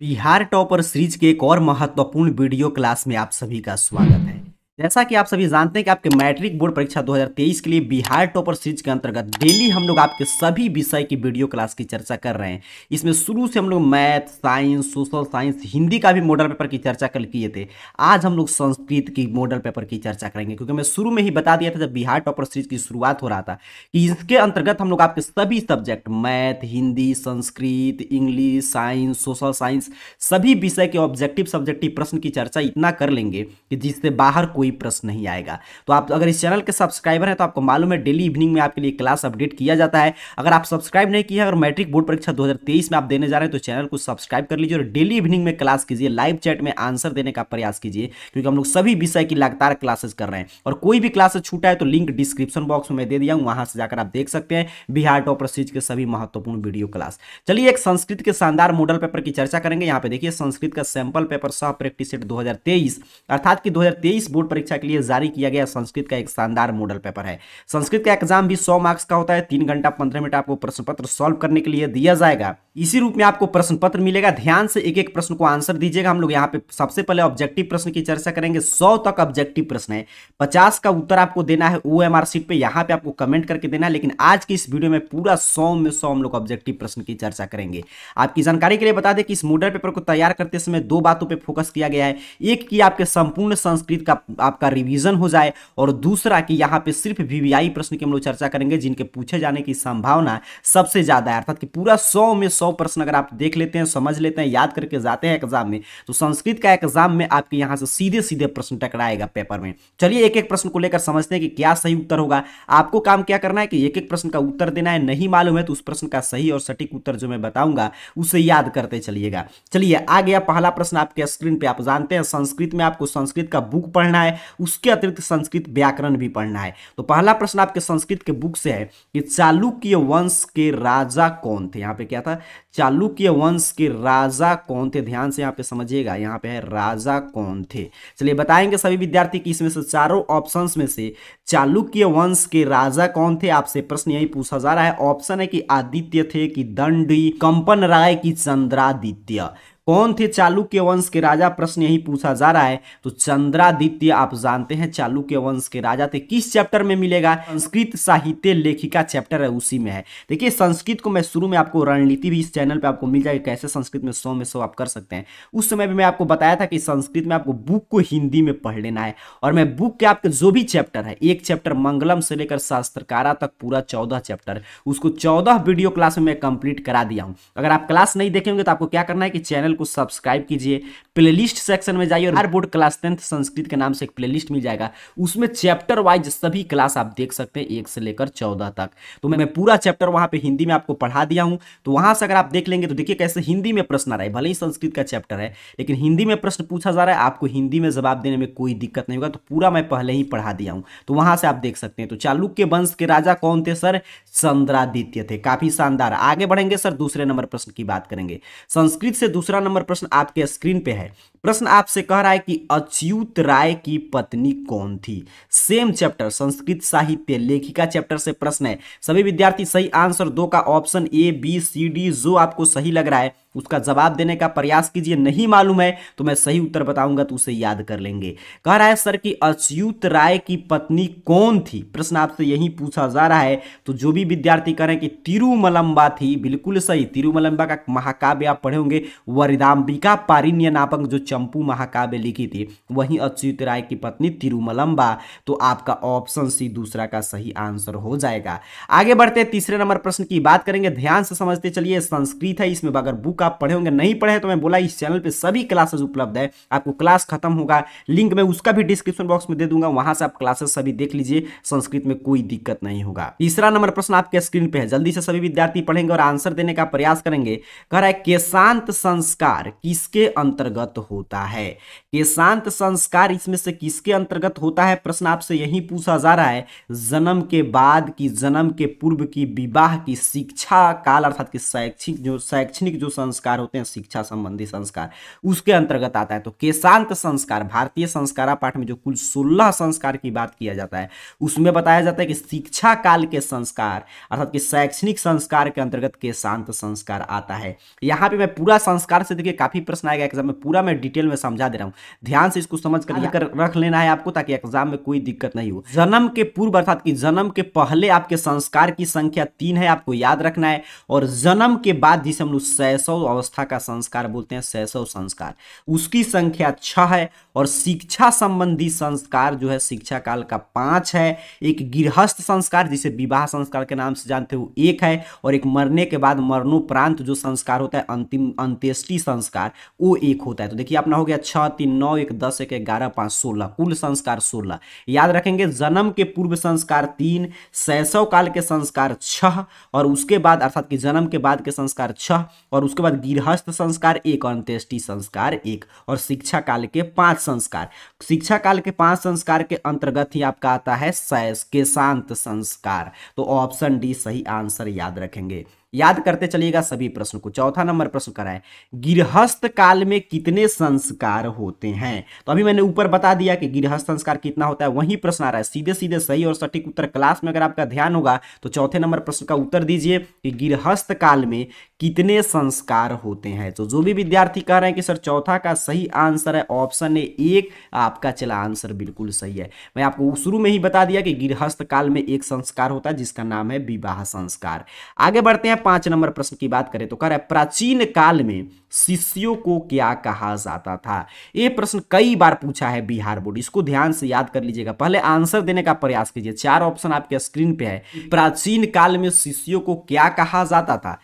Bihar topper series के एक और महत्वपूर्ण वीडियो क्लास में आप सभी का स्वागत है जैसा कि आप सभी जानते हैं कि आपके मैट्रिक बोर्ड परीक्षा 2023 के लिए बिहार टॉपर सीरीज के अंतर्गत डेली हम लोग आपके सभी विषय की वीडियो क्लास की चर्चा कर रहे हैं इसमें शुरू से हम लोग math science social science Hindi का भी मॉडल पेपर की चर्चा कल किए थे आज हम लोग संस्कृत की मॉडल पेपर की चर्चा करेंगे क्योंकि मैं शुरू में ही बता दिया था जब बिहार टॉपर सीरीज की शुरुआत हो रहा था कि इसके अंतर्गत हम लोग आपके सभी subject math Hindi Sanskrit English science social science सभी विषय के ऑब्जेक्टिव सब्जेक्टिव प्रश्न की चर्चा इतना कर लेंगे कि जिससे बाहर कोई कोई प्रश्न नहीं आएगा तो आप अगर इस चैनल के सब्सक्राइबर हैं तो आपको मालूम है डेली इवनिंग में आपके लिए क्लास अपडेट किया जाता है अगर आप सब्सक्राइब नहीं किया अगर मैट्रिक बोर्ड परीक्षा दो में आप देने जा रहे हैं तो चैनल को सब्सक्राइब कर लीजिए और डेली इवनिंग में क्लास कीजिए लाइव चैट में आंसर देने का प्रयास कीजिए क्योंकि हम लोग सभी विषय की लगातार क्लासेस कर रहे हैं और कोई भी क्लासेस छूटा है तो लिंक डिस्क्रिप्शन बॉक्स में दे दिया हूँ वहाँ से जाकर आप देख सकते हैं बिहार टॉपर सीरीज के सभी महत्वपूर्ण वीडियो क्लास चलिए एक संस्कृत के शानदार मॉडल पेपर की चर्चा करेंगे यहाँ पे देखिए संस्कृत का सैंपल पेपर सह प्रैक्टिस सेट 2023 अर्थात कि 2023 बोर्ड परीक्षा के लिए जारी किया गया संस्कृत का एक शानदार मॉडल पेपर है संस्कृत का एग्जाम भी सौ मार्क्स का होता है तीन घंटा पंद्रह मिनट आपको प्रश्न पत्र सोल्व करने के लिए दिया जाएगा इसी रूप में आपको प्रश्न पत्र मिलेगा ध्यान से एक एक प्रश्न को आंसर दीजिएगा हम लोग यहाँ पे सबसे पहले ऑब्जेक्टिव प्रश्न की चर्चा करेंगे सौ तक ऑब्जेक्टिव प्रश्न है पचास का उत्तर आपको देना है ओ एम आर सीट पे यहाँ पे आपको कमेंट करके देना है लेकिन आज की इस वीडियो में पूरा सौ में सौ हम लोग ऑब्जेक्टिव प्रश्न की चर्चा करेंगे आपकी जानकारी के लिए बता दें कि इस मॉडल पेपर को तैयार करते समय दो बातों पर फोकस किया गया है एक कि आपके संपूर्ण संस्कृत का आपका रिवीजन हो जाए और दूसरा कि यहाँ पे सिर्फ वीवीआई प्रश्न की हम लोग चर्चा करेंगे जिनके पूछे जाने की संभावना सबसे ज़्यादा है अर्थात कि पूरा सौ में सौ प्रश्न अगर आप देख लेते हैं समझ लेते हैं याद करके जाते हैं एग्जाम में तो संस्कृत का एग्जाम में आपके यहाँ से सीधे सीधे प्रश्न टकराएगा पेपर में चलिए एक एक प्रश्न को लेकर समझते हैं कि क्या सही उत्तर होगा आपको काम क्या करना है कि एक एक प्रश्न का उत्तर देना है नहीं मालूम है तो उस प्रश्न का सही और सटीक उत्तर जो मैं बताऊंगा उसे याद करते चलिएगा चलिए आ गया पहला प्रश्न आपके स्क्रीन पे आप जानते हैं संस्कृत में आपको संस्कृत का बुक पढ़ना है उसके अतिरिक्त संस्कृत व्याकरण भी पढ़ना है तो पहला प्रश्न आपके संस्कृत के बुक से है कि चालुक्य वंश के राजा कौन थे यहाँ पे क्या था चालुक्य वंश के राजा कौन थे ध्यान से यहाँ पे समझिएगा यहाँ पे है राजा कौन थे चलिए बताएंगे सभी विद्यार्थी कि इसमें से चारों ऑप्शंस में से चालुक्य वंश के राजा कौन थे आपसे प्रश्न यही पूछा जा रहा है ऑप्शन है कि आदित्य थे कि दंडी कंपन राय की चंद्रादित्य कौन थे चालुक्य वंश के राजा प्रश्न यही पूछा जा रहा है तो चंद्रादित्य आप जानते हैं चालुक्य वंश के राजा थे किस चैप्टर में मिलेगा संस्कृत साहित्य लेखिका चैप्टर है उसी में है देखिए संस्कृत को मैं शुरू में आपको रणनीति भी इस चैनल पर आपको मिल जाएगी कैसे संस्कृत में सौ में सौ आप कर सकते हैं उस समय भी मैं आपको बताया था कि संस्कृत में आपको बुक को हिंदी में पढ़ लेना है और मैं बुक के आपके जो भी चैप्टर है एक चैप्टर मंगलम से लेकर शास्त्रकारा तक पूरा चौदह चैप्टर उसको चौदह वीडियो क्लास में कंप्लीट करा दिया हूँ अगर आप क्लास नहीं देखेंगे तो आपको क्या करना है कि चैनल को सब्सक्राइब कीजिए प्लेलिस्ट सेक्शन में जाइए और हर बोर्ड क्लास टेंथ संस्कृत के नाम से एक प्लेलिस्ट मिल जाएगा उसमें चैप्टर वाइज सभी क्लास आप देख सकते हैं एक से लेकर चौदह तक तो मैं पूरा चैप्टर वहाँ पे हिंदी में आपको पढ़ा दिया हूँ तो वहाँ से अगर आप देख लेंगे तो देखिए कैसे हिंदी में प्रश्न आ रहा है भले ही संस्कृत का चैप्टर है लेकिन हिंदी में प्रश्न पूछा जा रहा है आपको हिंदी में जवाब देने में कोई दिक्कत नहीं होगा तो पूरा मैं पहले ही पढ़ा दिया हूँ तो वहाँ से आप देख सकते हैं तो चालुक्य वंश के राजा कौन थे सर चंद्रादित्य थे काफी शानदार आगे बढ़ेंगे सर दूसरे नंबर प्रश्न की बात करेंगे संस्कृत से दूसरा नंबर प्रश्न आपके स्क्रीन पे है प्रश्न आपसे कह रहा है कि अच्युत राय की पत्नी कौन थी सेम चैप्टर संस्कृत साहित्य लेखिका चैप्टर से प्रश्न है सभी विद्यार्थी सही आंसर दो का option A B C D जो आपको सही लग रहा है उसका जवाब देने का प्रयास कीजिए नहीं मालूम है तो मैं सही उत्तर बताऊंगा तो उसे याद कर लेंगे कह रहा है सर कि अच्युत राय की पत्नी कौन थी प्रश्न आपसे यही पूछा जा रहा है तो जो भी विद्यार्थी कह रहे कि तिरुमलंबा थी बिल्कुल सही तिरुमलंबा का महाकाव्य आप पढ़े होंगे वरिदाम्बिका पारिण्य नापक जो चंपू महाकाव्य लिखी थी वही अच्युत राय की पत्नी तिरुमलंबा तो आपका ऑप्शन सी दूसरा का सही आंसर हो जाएगा आगे बढ़ते तीसरे नंबर प्रश्न की बात करेंगे ध्यान से समझते चलिए संस्कृत है इसमें अगर बुक आप पढ़े होंगे नहीं पढ़े तो मैं बोला इस चैनल पर सभी क्लासेस उपलब्ध है आपको क्लास खत्म होगा लिंक मैं उसका भी डिस्क्रिप्शन बॉक्स में दे दूंगा वहां से आप क्लासेस सभी देख लीजिए संस्कृत में कोई दिक्कत नहीं होगा तीसरा नंबर प्रश्न आपके स्क्रीन पर है जल्दी से सभी विद्यार्थी पढ़ेंगे और आंसर देने का प्रयास करेंगे कह रहा है केशांत संस्कार किसके अंतर्गत होता है केशांत संस्कार इसमें से किसके अंतर्गत होता है प्रश्न आपसे यही पूछा जा रहा है जन्म के बाद की जन्म के पूर्व की विवाह की शिक्षा काल अर्थात की शैक्षिक जो शैक्षणिक जो संस्कार संस्कार होते हैं शिक्षा संबंधी संस्कार उसके अंतर्गत आता है तो केशांत संस्कार भारतीय संस्कारा पाठ में जो कुल सोलह संस्कार की बात किया जाता है उसमें बताया जाता है कि शिक्षा काल के संस्कार अर्थात कि शैक्षणिक संस्कार के अंतर्गत केशांत संस्कार आता है यहाँ पे मैं पूरा संस्कार से देखिए काफी प्रश्न आएगा एग्जाम में पूरा मैं डिटेल में समझा दे रहा हूँ ध्यान से इसको समझ कर हाँ, हाँ। कर रख लेना है आपको ताकि एग्जाम में कोई दिक्कत नहीं हो जन्म के पूर्व अर्थात की जन्म के पहले आपके संस्कार की संख्या तीन है आपको याद रखना है और जन्म के बाद जिसे हम लोग शैशव अवस्था का संस्कार बोलते हैं शैशव संस्कार उसकी संख्या छह है और शिक्षा संबंधी संस्कार जो है शिक्षा काल का पांच है एक गृहस्थ संस्कार जिसे विवाह संस्कार के नाम से जानते हो एक है और एक मरने के बाद मरणोपरांत जो संस्कार होता है अंतिम अंत्येष्टि संस्कार वो एक होता है तो देखिए अपना हो गया छह तीन नौ एक दस एक ग्यारह पांच सोलह कुल संस्कार सोलह याद रखेंगे जन्म के पूर्व संस्कार तीन शैशव काल के संस्कार छह और उसके बाद अर्थात कि जन्म के बाद के संस्कार छह और उसके बाद गृहस्थ संस्कार एक अंत्येष्टि संस्कार एक और शिक्षा काल के पांच संस्कार शिक्षा काल के पांच संस्कार के अंतर्गत ही आपका आता है सैस के शांत संस्कार तो ऑप्शन डी सही आंसर याद रखेंगे याद करते चलिएगा सभी प्रश्न को चौथा नंबर प्रश्न कराए गृहस्थ काल में कितने संस्कार होते हैं तो अभी मैंने ऊपर बता दिया कि गृहस्थ संस्कार कितना होता है वही प्रश्न आ रहा है सीधे सीधे सही और सटीक उत्तर क्लास में अगर आपका ध्यान होगा तो चौथे नंबर प्रश्न का उत्तर दीजिए कि गृहस्थ काल में कितने संस्कार होते हैं तो जो भी विद्यार्थी कह रहे हैं कि सर चौथा का सही आंसर है ऑप्शन ए एक आपका चला आंसर बिल्कुल सही है मैं आपको शुरू में ही बता दिया कि गृहस्थ काल में एक संस्कार होता है जिसका नाम है विवाह संस्कार आगे बढ़ते हैं पांच नंबर प्रश्न की बात करें तो कह रहे हैं प्राचीन काल में शिष्यों को क्या कहा जाता था ये प्रश्न कई बार पूछा है बिहार बोर्ड इसको ध्यान से याद कर लीजिएगा पहले आंसर देने का प्रयास कीजिए चार ऑप्शन आपके स्क्रीन पे है प्राचीन काल में शिष्यों को क्या कहा जाता था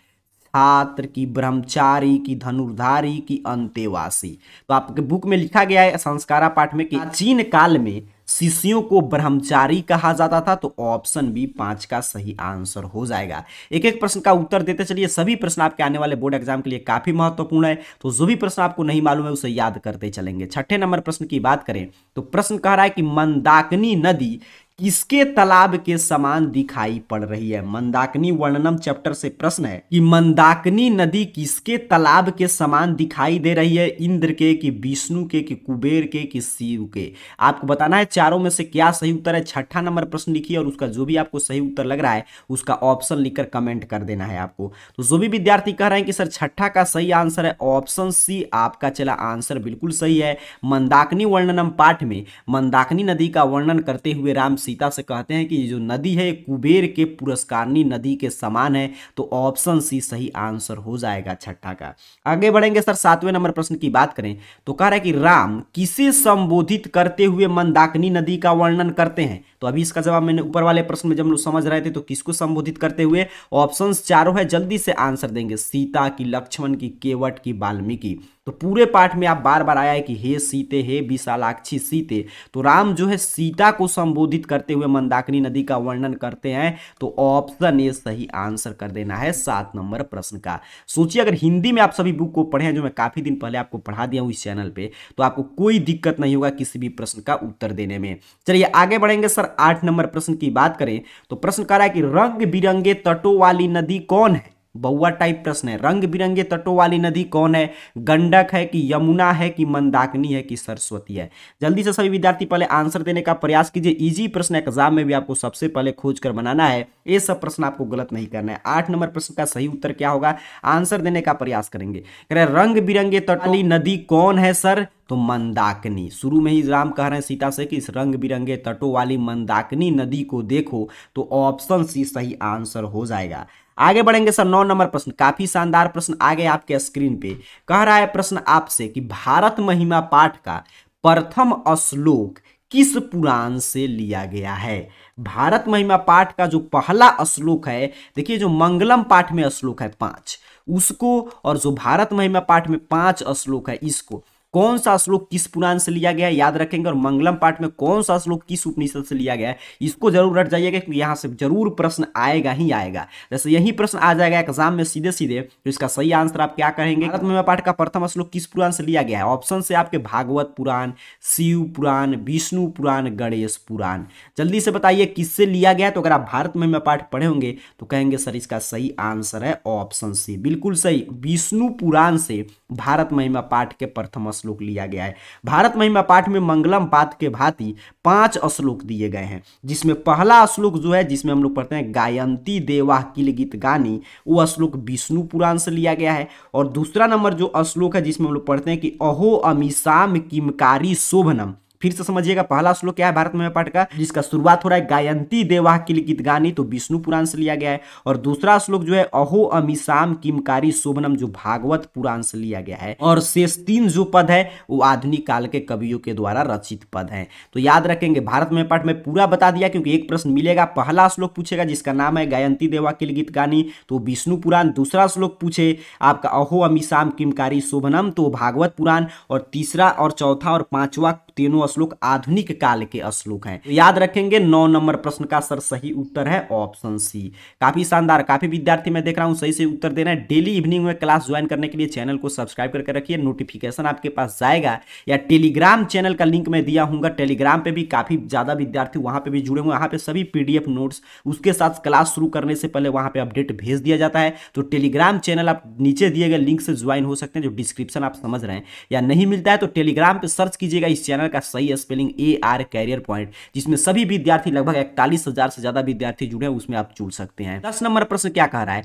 छात्र की ब्रह्मचारी की धनुर्धारी की अंतेवासी तो आपके बुक में लिखा गया है संस्कारा पाठ में कि काल में शिष्यों को ब्रह्मचारी कहा जाता था तो ऑप्शन बी पांच का सही आंसर हो जाएगा एक एक प्रश्न का उत्तर देते चलिए सभी प्रश्न आपके आने वाले बोर्ड एग्जाम के लिए काफी महत्वपूर्ण है तो जो भी प्रश्न आपको नहीं मालूम है उसे याद करते चलेंगे छठे नंबर प्रश्न की बात करें तो प्रश्न कह रहा है कि मंदाकिनी नदी किसके तालाब के समान दिखाई पड़ रही है मंदाकिनी वर्णनम चैप्टर से प्रश्न है कि मंदाकिनी नदी किसके तालाब के समान दिखाई दे रही है इंद्र के कि विष्णु के कि कुबेर के कि शिव के आपको बताना है चारों में से क्या सही उत्तर है छठा नंबर प्रश्न लिखिए और उसका जो भी आपको सही उत्तर लग रहा है उसका ऑप्शन लिखकर कमेंट कर देना है आपको तो जो भी विद्यार्थी कह रहे हैं कि सर छठा का सही आंसर है ऑप्शन सी आपका चला आंसर बिल्कुल सही है मंदाकिनी वर्णनम पाठ में मंदाकिनी नदी का वर्णन करते हुए राम सीता से कहते हैं कि ये जो नदी है कुबेर के पुरस्कारनी नदी के समान है तो ऑप्शन सी सही आंसर हो जाएगा छठा का आगे बढ़ेंगे सर सातवें नंबर प्रश्न की बात करें तो कह रहा है कि राम किसे संबोधित करते हुए मंदाकिनी नदी का वर्णन करते हैं तो अभी इसका जवाब मैंने ऊपर वाले प्रश्न में जब लोग समझ रहे थे तो किसको संबोधित करते हुए ऑप्शन चारों है जल्दी से आंसर देंगे सीता की लक्ष्मण की केवट की वाल्मीकि तो पूरे पाठ में आप बार बार आया है कि हे सीते हे विशालाक्षी सीते तो राम जो है सीता को संबोधित करते हुए मंदाकिनी नदी का वर्णन करते हैं तो ऑप्शन ए सही आंसर कर देना है सात नंबर प्रश्न का सोचिए अगर हिंदी में आप सभी बुक को पढ़े हैं जो मैं काफी दिन पहले आपको पढ़ा दिया हूं इस चैनल पर तो आपको कोई दिक्कत नहीं होगा किसी भी प्रश्न का उत्तर देने में चलिए आगे बढ़ेंगे सर आठ नंबर प्रश्न की बात करें तो प्रश्न कह रहा है कि रंग बिरंगे तटों वाली नदी कौन है बउआ टाइप प्रश्न है रंग बिरंगे तटों वाली नदी कौन है गंडक है कि यमुना है कि मंदाकिनी है कि सरस्वती है जल्दी से सभी विद्यार्थी पहले आंसर देने का प्रयास कीजिए इजी प्रश्न एग्जाम में भी आपको सबसे पहले खोज कर बनाना है ये सब प्रश्न आपको गलत नहीं करना है आठ नंबर प्रश्न का सही उत्तर क्या होगा आंसर देने का प्रयास करेंगे कह रहे रंग बिरंगे तट वाली नदी कौन है सर तो मंदाकिनी शुरू में ही राम कह रहे हैं सीता से कि इस रंग बिरंगे तटों वाली मंदाकिनी नदी को देखो तो ऑप्शन सी सही आंसर हो जाएगा आगे बढ़ेंगे सर नौ नंबर प्रश्न काफी शानदार प्रश्न आ गए आपके स्क्रीन पे कह रहा है प्रश्न आपसे कि भारत महिमा पाठ का प्रथम श्लोक किस पुराण से लिया गया है भारत महिमा पाठ का जो पहला श्लोक है देखिए जो मंगलम पाठ में श्लोक है पांच उसको और जो भारत महिमा पाठ में पांच श्लोक है इसको कौन सा श्लोक किस पुराण से लिया गया है याद रखेंगे और मंगलम पाठ में कौन सा श्लोक किस उपनिषद से लिया गया है इसको जरूर रट जाइएगा क्योंकि यहाँ से जरूर प्रश्न आएगा ही आएगा जैसे यही प्रश्न आ जाएगा एग्जाम में सीधे सीधे तो इसका सही आंसर आप क्या कहेंगे भारत पाठ का प्रथम श्लोक किस पुराण से लिया गया है ऑप्शन से आपके भागवत पुराण शिव पुराण विष्णु पुराण गणेश पुराण जल्दी से बताइए किससे लिया गया तो अगर आप भारत में पाठ पढ़े होंगे तो कहेंगे सर इसका सही आंसर है ऑप्शन सी बिल्कुल सही विष्णु पुराण से भारत महिमा पाठ के प्रथम श्लोक लिया गया है भारत महिमा पाठ में मंगलम पाठ के भांति पांच श्लोक दिए गए हैं जिसमें पहला श्लोक जो है जिसमें हम लोग पढ़ते हैं गायंती देवाह किल गीत गानी वो श्लोक विष्णु पुराण से लिया गया है और दूसरा नंबर जो श्लोक है जिसमें हम लोग पढ़ते हैं कि अहो अमीशाम किमकारी शोभनम फिर से समझिएगा पहला श्लोक क्या है भारत में पाठ का जिसका शुरुआत हो रहा है गायंती देवाह किल गीत गानी तो विष्णु पुराण से लिया गया है और दूसरा श्लोक जो है अहो अमिशाम किमकारी शोभनम जो भागवत पुराण से लिया गया है और शेष तीन जो पद है वो आधुनिक काल के कवियों के द्वारा रचित पद है तो याद रखेंगे भारत में पाठ में पूरा बता दिया क्योंकि एक प्रश्न मिलेगा पहला श्लोक पूछेगा जिसका नाम है गायंती देवा किल गीत गानी तो विष्णु पुराण दूसरा श्लोक पूछे आपका अहो अमिशाम किमकारी शोभनम तो भागवत पुराण और तीसरा और चौथा और पांचवा तीनों श्लोक आधुनिक काल के श्लोक हैं तो याद रखेंगे नौ नंबर प्रश्न का सर सही उत्तर है ऑप्शन सी काफी शानदार काफी विद्यार्थी मैं देख रहा हूँ सही से उत्तर देना है डेली इवनिंग में क्लास ज्वाइन करने के लिए चैनल को सब्सक्राइब करके रखिए नोटिफिकेशन आपके पास जाएगा या टेलीग्राम चैनल का लिंक मैं दिया हूँ टेलीग्राम पर भी काफी ज्यादा विद्यार्थी वहाँ पे भी जुड़े हुए यहाँ पे सभी पी नोट्स उसके साथ क्लास शुरू करने से पहले वहाँ पे अपडेट भेज दिया जाता है तो टेलीग्राम चैनल आप नीचे दिए गए लिंक से ज्वाइन हो सकते हैं जो डिस्क्रिप्शन आप समझ रहे हैं या नहीं मिलता है तो टेलीग्राम पे सर्च कीजिएगा इस चैनल का सही सही spelling A R career point जिसमें सभी विद्यार्थी लगभग इकतालीस हजार से ज्यादा विद्यार्थी जुड़े उसमें आप जुड़ सकते हैं दस नंबर प्रश्न क्या कह रहा है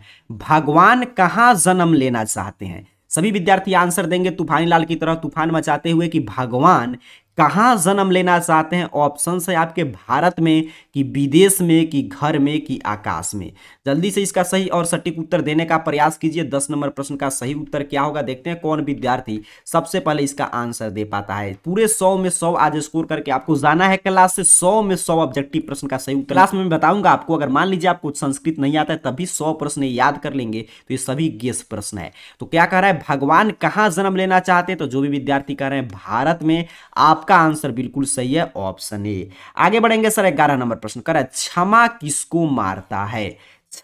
भगवान कहाँ जन्म लेना चाहते हैं सभी विद्यार्थी आंसर देंगे तूफानी लाल की तरह तूफान मचाते हुए कि भगवान कहाँ जन्म लेना चाहते हैं ऑप्शन है आपके भारत में कि विदेश में कि घर में कि आकाश में जल्दी से इसका सही और सटीक उत्तर देने का प्रयास कीजिए दस नंबर प्रश्न का सही उत्तर क्या होगा देखते हैं कौन विद्यार्थी सबसे पहले इसका आंसर दे पाता है पूरे सौ में सौ आज स्कोर करके आपको जाना है क्लास से सौ में सौ ऑब्जेक्टिव प्रश्न का सही उत्तर क्लास में बताऊंगा आपको अगर मान लीजिए आपको संस्कृत नहीं आता है तभी सौ प्रश्न याद कर लेंगे तो ये सभी गेस प्रश्न है तो क्या कह रहा है भगवान कहाँ जन्म लेना चाहते हैं तो जो भी विद्यार्थी कह रहे हैं भारत में आप आपका आंसर बिल्कुल सही है ऑप्शन ए आगे बढ़ेंगे सर ग्यारह नंबर प्रश्न कर क्षमा किसको मारता है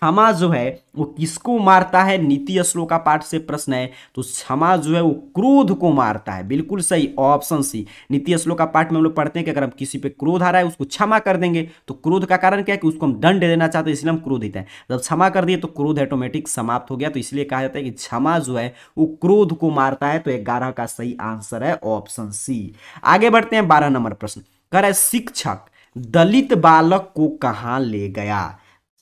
क्षमा जो है वो किसको मारता है नीति अश्लोक का पाठ से प्रश्न है तो क्षमा जो है वो क्रोध को मारता है बिल्कुल सही ऑप्शन सी नीति अश्लोक का पाठ में हम लोग पढ़ते हैं कि अगर हम किसी पे क्रोध आ रहा है उसको क्षमा कर देंगे तो क्रोध का कारण क्या है कि उसको हम दंड देना चाहते हैं इसलिए हम क्रोधित हैं जब क्षमा कर दिए तो क्रोध ऑटोमेटिक समाप्त हो गया तो इसलिए कहा जाता है कि क्षमा जो है वो क्रोध को मारता है तो ग्यारह का सही आंसर है ऑप्शन सी आगे बढ़ते हैं बारह नंबर प्रश्न कर शिक्षक दलित बालक को कहाँ ले गया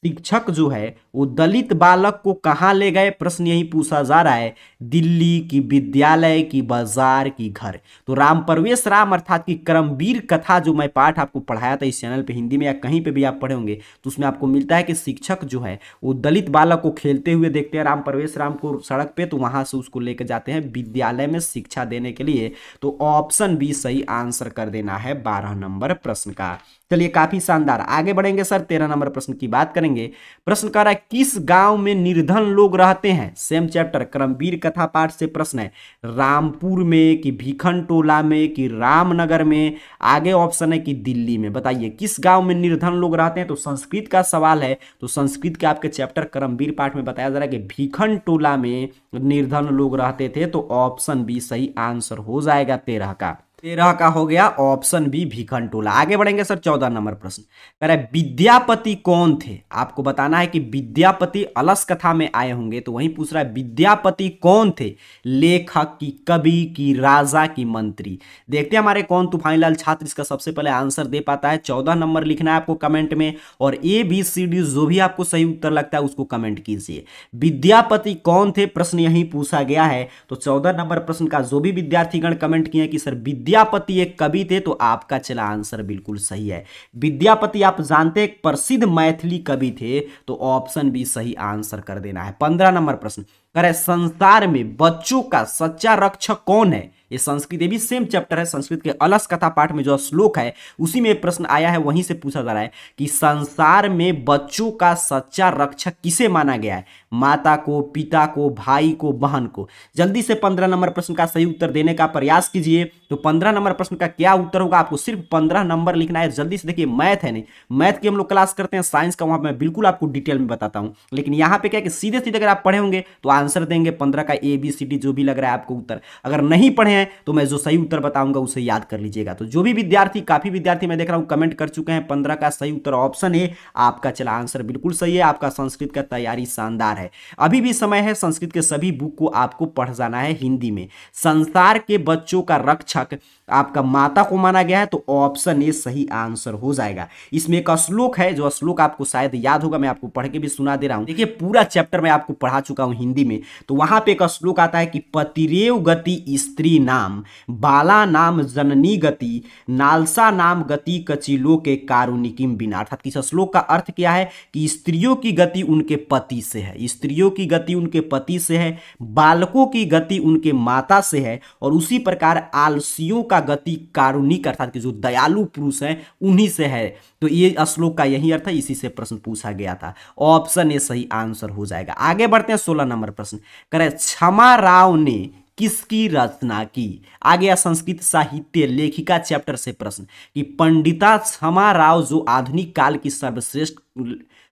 शिक्षक जो है वो दलित बालक को कहाँ ले गए प्रश्न यही पूछा जा रहा है दिल्ली की विद्यालय की बाजार की घर तो राम परवेश राम अर्थात की क्रमवीर कथा जो मैं पाठ आपको पढ़ाया था इस चैनल पे हिंदी में या कहीं पे भी आप पढ़े होंगे तो उसमें आपको मिलता है कि शिक्षक जो है वो दलित बालक को खेलते हुए देखते हैं राम परवेश राम को सड़क पर तो वहाँ से उसको लेकर जाते हैं विद्यालय में शिक्षा देने के लिए तो ऑप्शन बी सही आंसर कर देना है बारह नंबर प्रश्न का चलिए काफी शानदार आगे बढ़ेंगे सर तेरह नंबर प्रश्न की बात करेंगे प्रश्न कह रहा है किस गांव में निर्धन लोग रहते हैं सेम चैप्टर क्रमवीर कथा पाठ से प्रश्न है रामपुर में कि भीखन टोला में कि रामनगर में आगे ऑप्शन है कि दिल्ली में बताइए किस गांव में निर्धन लोग रहते हैं तो संस्कृत का सवाल है तो संस्कृत के आपके चैप्टर क्रमवीर पाठ में बताया जा रहा है कि भीखन टोला में निर्धन लोग रहते थे तो ऑप्शन बी सही आंसर हो जाएगा तेरह का तेरह का हो गया ऑप्शन बी भीखन टोला आगे बढ़ेंगे सर चौदह नंबर प्रश्न कह रहे विद्यापति कौन थे आपको बताना है कि विद्यापति अलस कथा में आए होंगे तो वहीं पूछ रहा है विद्यापति कौन थे लेखक की कवि की राजा की मंत्री देखते हैं हमारे कौन तूफानी लाल छात्र इसका सबसे पहले आंसर दे पाता है चौदह नंबर लिखना है आपको कमेंट में और ए बी सी डी जो भी आपको सही उत्तर लगता है उसको कमेंट कीजिए विद्यापति कौन थे प्रश्न यही पूछा गया है तो चौदह नंबर प्रश्न का जो भी विद्यार्थीगण कमेंट किए कि सर विद्या विद्यापति एक कवि थे तो आपका चला आंसर बिल्कुल सही है विद्यापति आप जानते एक प्रसिद्ध मैथिली कवि थे तो ऑप्शन भी सही आंसर कर देना है पंद्रह नंबर प्रश्न करे संसार में बच्चों का सच्चा रक्षक कौन है ये संस्कृत ये भी सेम चैप्टर है संस्कृत के अलस कथा पाठ में जो श्लोक है उसी में प्रश्न आया है वहीं से पूछा जा रहा है कि संसार में बच्चों का सच्चा रक्षक किसे माना गया है माता को पिता को भाई को बहन को जल्दी से पंद्रह नंबर प्रश्न का सही उत्तर देने का प्रयास कीजिए तो पंद्रह नंबर प्रश्न का क्या उत्तर होगा आपको सिर्फ पंद्रह नंबर लिखना है जल्दी से देखिए मैथ है नहीं मैथ की हम लोग क्लास करते हैं साइंस का वहां मैं बिल्कुल आपको डिटेल में बताता हूँ लेकिन यहाँ पे क्या कि सीधे सीधे अगर आप पढ़े होंगे तो आंसर देंगे पंद्रह का ए बी सी डी जो भी लग रहा है आपको उत्तर अगर नहीं पढ़े हैं तो मैं जो सही उत्तर बताऊंगा उसे याद कर लीजिएगा तो जो भी विद्यार्थी काफी विद्यार्थी मैं देख रहा हूँ कमेंट कर चुके हैं पंद्रह का सही उत्तर ऑप्शन है आपका चला आंसर बिल्कुल सही है आपका संस्कृत का तैयारी शानदार है अभी भी समय है संस्कृत के सभी बुक को आपको पढ़ जाना है हिंदी में संसार के बच्चों का रक्षक आपका माता को माना गया है तो ऑप्शन ए सही आंसर हो जाएगा इसमें एक श्लोक है जो श्लोक आपको शायद याद होगा मैं आपको पढ़ के भी सुना दे रहा हूं देखिए पूरा चैप्टर मैं आपको पढ़ा चुका हूं हिंदी में तो वहां पे एक श्लोक आता है कि पतिरेव गति स्त्री न नाम बाला नाम जननी गति नालसा नाम गति कचिलो के कारुनिकिम बिना अर्थात इस श्लोक का अर्थ क्या है कि स्त्रियों की गति उनके पति से है स्त्रियों की गति उनके पति से है बालकों की गति उनके माता से है और उसी प्रकार आलसियों का गति कारुणिक अर्थात कि जो दयालु पुरुष हैं उन्हीं से है तो ये श्लोक का यही अर्थ है इसी से प्रश्न पूछा गया था ऑप्शन ए सही आंसर हो जाएगा आगे बढ़ते हैं सोलह नंबर प्रश्न करे क्षमा राव ने किसकी रचना की आ गया संस्कृत साहित्य लेखिका चैप्टर से प्रश्न कि पंडिता क्षमा राव जो आधुनिक काल की सर्वश्रेष्ठ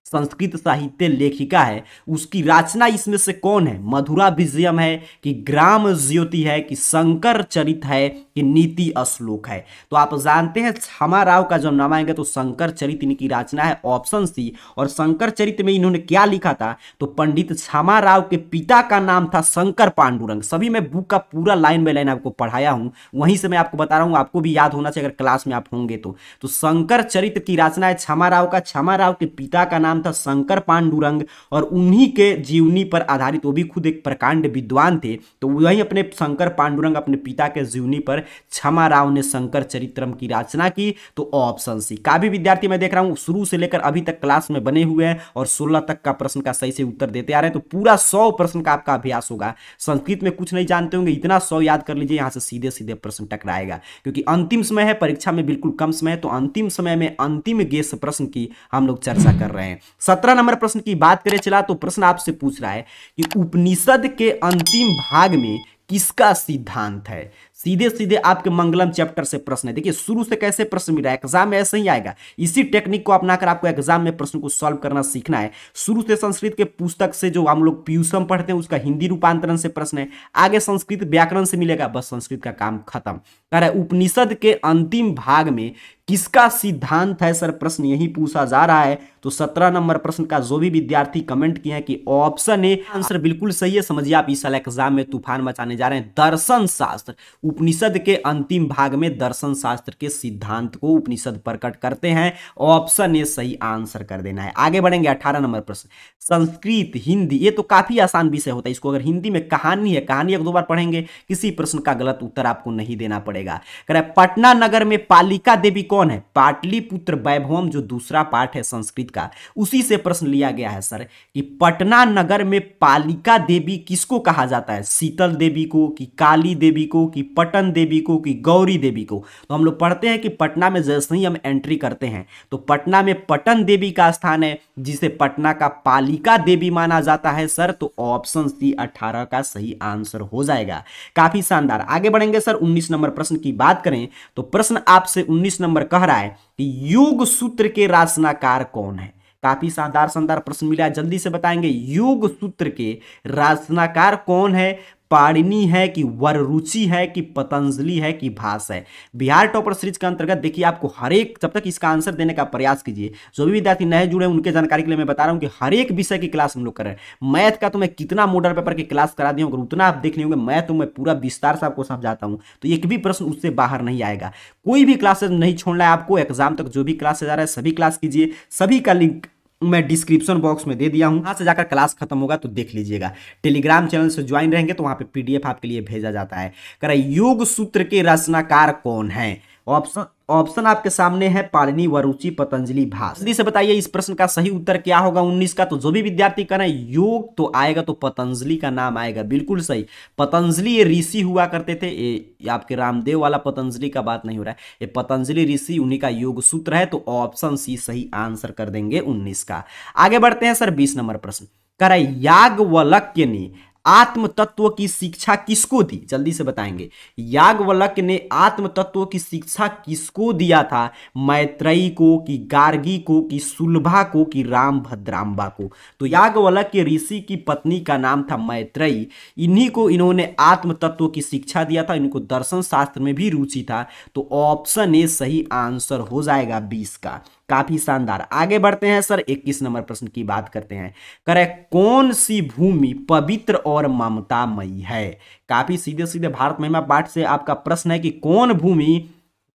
संस्कृत साहित्य लेखिका है उसकी रचना इसमें से कौन है मधुरा विजयम है कि ग्राम ज्योति है कि शंकर चरित है कि नीति श्लोक है तो आप जानते हैं क्षमा राव का जब नाम आएंगे तो शंकर चरित इनकी रचना है ऑप्शन सी और शंकर चरित में इन्होंने क्या लिखा था तो पंडित क्षमा राव के पिता का नाम था शंकर पांडुरंग सभी मैं बुक का पूरा लाइन बाय लाइन आपको पढ़ाया हूँ वहीं से मैं आपको बता रहा हूँ आपको भी याद होना चाहिए अगर क्लास में आप होंगे तो, तो शंकर चरित की रचना है क्षमा राव का क्षमा राव के पिता का नाम नाम था शंकर पांडुरंग और उन्हीं के जीवनी पर आधारित वो भी खुद एक प्रकांड विद्वान थे तो वही अपने शंकर पांडुरंग अपने पिता के जीवनी पर क्षमा राव ने शंकर चरित्रम की रचना की तो ऑप्शन सी काफी विद्यार्थी मैं देख रहा हूँ शुरू से लेकर अभी तक क्लास में बने हुए हैं और सोलह तक का प्रश्न का सही से उत्तर देते आ रहे हैं तो पूरा सौ प्रश्न का आपका अभ्यास होगा संस्कृत में कुछ नहीं जानते होंगे इतना सौ याद कर लीजिए यहाँ से सीधे सीधे प्रश्न टकराएगा क्योंकि अंतिम समय है परीक्षा में बिल्कुल कम समय है तो अंतिम समय में अंतिम गेस प्रश्न की हम लोग चर्चा कर रहे हैं सत्रह नंबर प्रश्न की बात करें चला तो प्रश्न आपसे पूछ रहा है कि उपनिषद के अंतिम भाग में किसका सिद्धांत है सीधे सीधे आपके मंगलम चैप्टर से प्रश्न है देखिए शुरू से कैसे प्रश्न मिला एग्जाम में ऐसे ही आएगा इसी टेक्निक को अपनाकर आपको एग्जाम में प्रश्न को सॉल्व करना सीखना है शुरू से संस्कृत के पुस्तक से जो हम लोग पीयूषम पढ़ते हैं उसका हिंदी रूपांतरण से प्रश्न है आगे संस्कृत व्याकरण से मिलेगा बस संस्कृत का काम खत्म कह रहा है उपनिषद के अंतिम भाग में किसका सिद्धांत है सर प्रश्न यही पूछा जा रहा है तो सत्रह नंबर प्रश्न का जो भी विद्यार्थी कमेंट किए हैं कि ऑप्शन ए आंसर बिल्कुल सही है समझिए आप इस साल एग्जाम में तूफान मचाने जा रहे हैं दर्शन शास्त्र उपनिषद के अंतिम भाग में दर्शन शास्त्र के सिद्धांत को उपनिषद प्रकट करते हैं ऑप्शन ए सही आंसर कर देना है आगे बढ़ेंगे अठारह नंबर प्रश्न संस्कृत हिंदी ये तो काफी आसान विषय होता है इसको अगर हिंदी में कहानी है कहानी एक दो बार पढ़ेंगे किसी प्रश्न का गलत उत्तर आपको नहीं देना पड़ेगा कह पटना नगर में पालिका देवी कौन है पाटलिपुत्र वैभवम जो दूसरा पाठ है संस्कृत का उसी से प्रश्न लिया गया है सर कि पटना नगर में पालिका देवी किसको कहा जाता है शीतल देवी को कि काली देवी को कि पटन देवी को कि गौरी देवी को तो हम लोग पढ़ते हैं कि पटना में जैसे ही हम एंट्री करते हैं तो पटना में पटन देवी का स्थान है जिसे पटना का पालिका देवी माना जाता है सर तो ऑप्शन सी अट्ठारह का सही आंसर हो जाएगा काफी शानदार आगे बढ़ेंगे सर उन्नीस नंबर प्रश्न की बात करें तो प्रश्न आपसे उन्नीस नंबर कह रहा है कि योग सूत्र के राशनाकार कौन है काफी शानदार शानदार प्रश्न मिला जल्दी से बताएंगे योग सूत्र के राशनाकार कौन है पाणिनि है कि वररुचि है कि पतंजलि है कि भाष है बिहार टॉपर सीरीज के अंतर्गत देखिए आपको हर एक जब तक इसका आंसर देने का प्रयास कीजिए जो भी विद्यार्थी नए जुड़े उनके जानकारी के लिए मैं बता रहा हूँ कि हर एक विषय की क्लास हम लोग कर रहे हैं मैथ का तो मैं कितना मॉडल पेपर की क्लास करा दिया हूँ उतना आप देख लेंगे मैथ तो मैं पूरा विस्तार से आपको समझाता हूँ तो एक भी प्रश्न उससे बाहर नहीं आएगा कोई भी क्लासेज नहीं छोड़ना है आपको एग्जाम तक जो भी क्लासेज आ रहा है सभी क्लास कीजिए सभी का लिंक मैं डिस्क्रिप्शन बॉक्स में दे दिया हूँ वहाँ से जाकर क्लास खत्म होगा तो देख लीजिएगा टेलीग्राम चैनल से ज्वाइन रहेंगे तो वहाँ पे पीडीएफ आपके लिए भेजा जाता है करा योग सूत्र के रचनाकार कौन है ऑप्शन ऑप्शन आपके सामने है पालिनी वरुचि पतंजलि भाष जल्दी से बताइए इस प्रश्न का सही उत्तर क्या होगा 19 का तो जो भी विद्यार्थी करें योग तो आएगा तो पतंजलि का नाम आएगा बिल्कुल सही पतंजलि ये ऋषि हुआ करते थे ये आपके रामदेव वाला पतंजलि का बात नहीं हो रहा है ये पतंजलि ऋषि उन्हीं का योग सूत्र है तो ऑप्शन सी सही आंसर कर देंगे उन्नीस का आगे बढ़ते हैं सर बीस नंबर प्रश्न कर याज्ञवल्क्य ने आत्म तत्व की शिक्षा किसको दी जल्दी से बताएंगे याग्वलक ने आत्म तत्व की शिक्षा किसको दिया था मैत्रेयी को कि गार्गी को कि सुलभा को कि राम भद्राम्बा को तो याग्वलक के ऋषि की पत्नी का नाम था मैत्रेयी इन्हीं को इन्होंने आत्म तत्व की शिक्षा दिया था इनको दर्शन शास्त्र में भी रुचि था तो ऑप्शन ए सही आंसर हो जाएगा बीस का काफी शानदार आगे बढ़ते हैं सर इक्कीस नंबर प्रश्न की बात करते हैं करे कौन सी भूमि पवित्र और ममतामयी है काफी सीधे सीधे भारत महिमा पाठ से आपका प्रश्न है कि कौन भूमि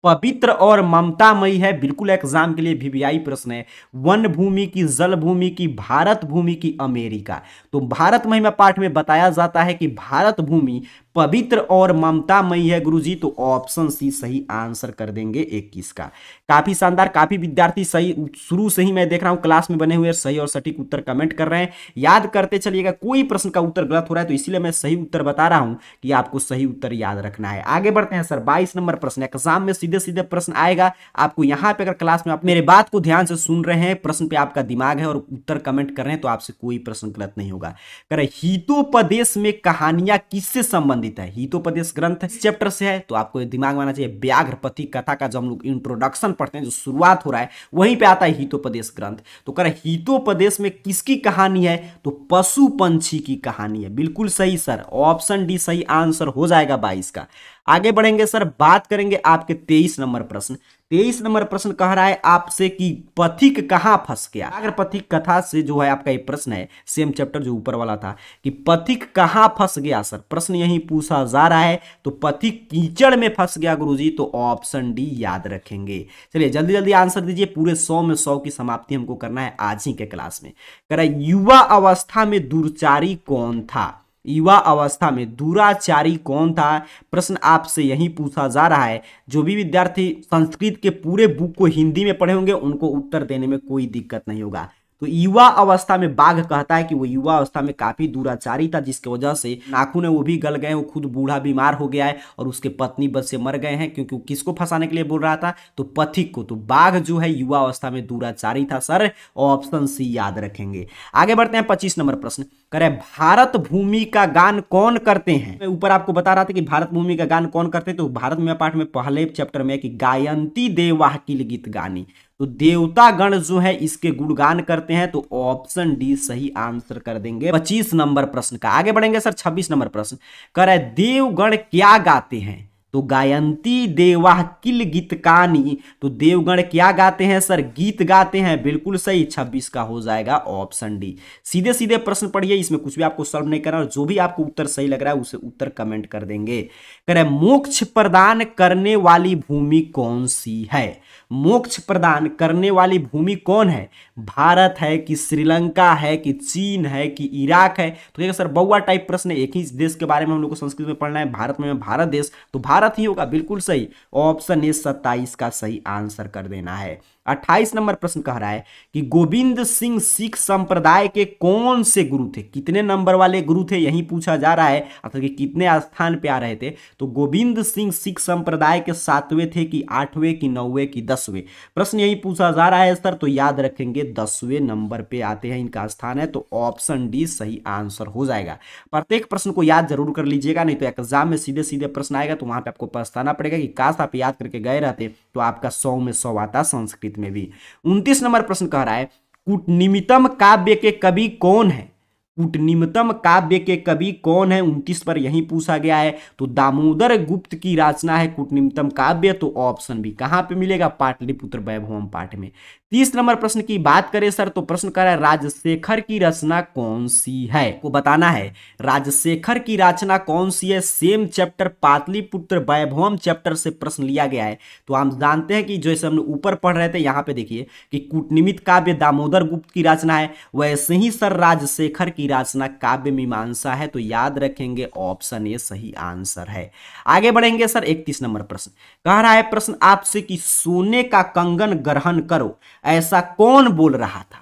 पवित्र और ममतामयी है बिल्कुल एग्जाम के लिए वीवीआई प्रश्न है वन भूमि की जल भूमि की भारत भूमि की अमेरिका तो भारत महिमा पाठ में बताया जाता है कि भारत भूमि पवित्र और ममतामयी है गुरुजी तो ऑप्शन सी सही आंसर कर देंगे इक्कीस का काफी शानदार काफी विद्यार्थी सही शुरू से ही मैं देख रहा हूँ क्लास में बने हुए सही और सटीक उत्तर कमेंट कर रहे हैं याद करते चलिएगा कोई प्रश्न का उत्तर गलत हो रहा है तो इसलिए मैं सही उत्तर बता रहा हूँ कि आपको सही उत्तर याद रखना है आगे बढ़ते हैं सर बाईस नंबर प्रश्न एग्जाम में सीधे सीधे प्रश्न आएगा आपको यहाँ पे अगर क्लास में आप मेरे बात को ध्यान से सुन रहे हैं प्रश्न पे आपका दिमाग है और उत्तर कमेंट कर रहे हैं तो आपसे कोई प्रश्न गलत नहीं होगा कर हितोपदेश में कहानियां किससे संबंध संबंधित है हितोपदेश ग्रंथ चैप्टर से है तो आपको दिमाग में आना चाहिए व्याघ्रपति कथा का जो हम लोग इंट्रोडक्शन पढ़ते हैं जो शुरुआत हो रहा है वहीं पे आता है हितोपदेश ग्रंथ तो कह रहे हितोपदेश में किसकी कहानी है तो पशु पंछी की कहानी है बिल्कुल सही सर ऑप्शन डी सही आंसर हो जाएगा बाईस का आगे बढ़ेंगे सर बात करेंगे आपके तेईस नंबर प्रश्न तेईस नंबर प्रश्न कह रहा है आपसे कि पथिक कहाँ फंस गया अगर पथिक कथा से जो है आपका ये प्रश्न है सेम चैप्टर जो ऊपर वाला था कि पथिक कहाँ फंस गया सर प्रश्न यही पूछा जा रहा है तो पथिक कीचड़ में फंस गया गुरुजी तो ऑप्शन डी याद रखेंगे चलिए जल्दी जल्दी आंसर दीजिए पूरे सौ में सौ की समाप्ति हमको करना है आज ही के क्लास में कह युवा अवस्था में दुर्चारी कौन था युवा अवस्था में दुराचारी कौन था प्रश्न आपसे यही पूछा जा रहा है जो भी विद्यार्थी संस्कृत के पूरे बुक को हिंदी में पढ़े होंगे उनको उत्तर देने में कोई दिक्कत नहीं होगा तो युवा अवस्था में बाघ कहता है कि वो युवा अवस्था में काफी दुराचारी था जिसकी वजह से नाखून है वो भी गल गए वो खुद बूढ़ा बीमार हो गया है और उसके पत्नी बस से मर गए हैं क्योंकि वो किसको फंसाने के लिए बोल रहा था तो पथिक को तो बाघ जो है युवा अवस्था में दुराचारी था सर ऑप्शन सी याद रखेंगे आगे बढ़ते हैं पच्चीस नंबर प्रश्न करे भारत भूमि का गान कौन करते हैं मैं ऊपर आपको बता रहा था कि भारत भूमि का गान कौन करते हैं तो भारत में पाठ में पहले चैप्टर में कि गायंती देवाह की गीत गानी तो गण जो है इसके गुणगान करते हैं तो ऑप्शन डी सही आंसर कर देंगे 25 नंबर प्रश्न का आगे बढ़ेंगे सर 26 नंबर प्रश्न कर देवगण क्या गाते हैं तो गायंती देवा किल कानी तो देवगण क्या गाते हैं सर गीत गाते हैं बिल्कुल सही छब्बीस का हो जाएगा ऑप्शन डी सीधे सीधे प्रश्न पढ़िए इसमें कुछ भी आपको सॉल्व नहीं करना और जो भी आपको उत्तर सही लग रहा है उसे उत्तर कमेंट कर देंगे करें मोक्ष प्रदान करने वाली भूमि कौन सी है मोक्ष प्रदान करने वाली भूमि कौन है भारत है कि श्रीलंका है कि चीन है कि इराक है तो देखिए सर बउआ टाइप प्रश्न एक ही देश के बारे में हम लोग को संस्कृत में पढ़ना है भारत में भारत देश तो भारत भारत ही होगा बिल्कुल सही ऑप्शन ए सत्ताईस का सही आंसर कर देना है अट्ठाईस नंबर प्रश्न कह रहा है कि गोविंद सिंह सिख संप्रदाय के कौन से गुरु थे कितने नंबर वाले गुरु थे यही पूछा जा रहा है अर्थात कि कितने स्थान पे आ रहे थे तो गोविंद सिंह सिख संप्रदाय के सातवें थे कि आठवें कि नौवें कि दसवें प्रश्न यही पूछा जा रहा है सर तो याद रखेंगे दसवें नंबर पे आते हैं इनका स्थान है तो ऑप्शन डी सही आंसर हो जाएगा प्रत्येक प्रश्न को याद जरूर कर लीजिएगा नहीं तो एग्जाम में सीधे सीधे प्रश्न आएगा तो वहां पर आपको पछताना पड़ेगा कि काश आप याद करके गए रहते तो आपका सौ में सौ आता संस्कृत संस्कृत में भी उनतीस नंबर प्रश्न कह रहा है कूटनिमितम काव्य के कवि कौन है कूटनिमतम काव्य के कवि कौन है उनतीस पर यही पूछा गया है तो दामोदर गुप्त की रचना है कूटनिमतम काव्य तो ऑप्शन भी कहाँ पे मिलेगा पाटलिपुत्र वैभवम पाठ में तीस नंबर प्रश्न की बात करें सर तो प्रश्न कर रहा है राजशेखर की रचना कौन सी है को बताना है राजशेखर की रचना कौन सी है same chapter Pataliputra Vaibhavam chapter से प्रश्न लिया गया है तो हम जानते हैं कि जैसे हम ऊपर पढ़ रहे थे यहाँ पे देखिए कि कूटनिमित काव्य दामोदर गुप्त की रचना है वैसे ही सर राजशेखर की की रचना काव्य मीमांसा है तो याद रखेंगे ऑप्शन ए सही आंसर है आगे बढ़ेंगे सर इकतीस नंबर प्रश्न कह रहा है प्रश्न आपसे कि सोने का कंगन ग्रहण करो ऐसा कौन बोल रहा था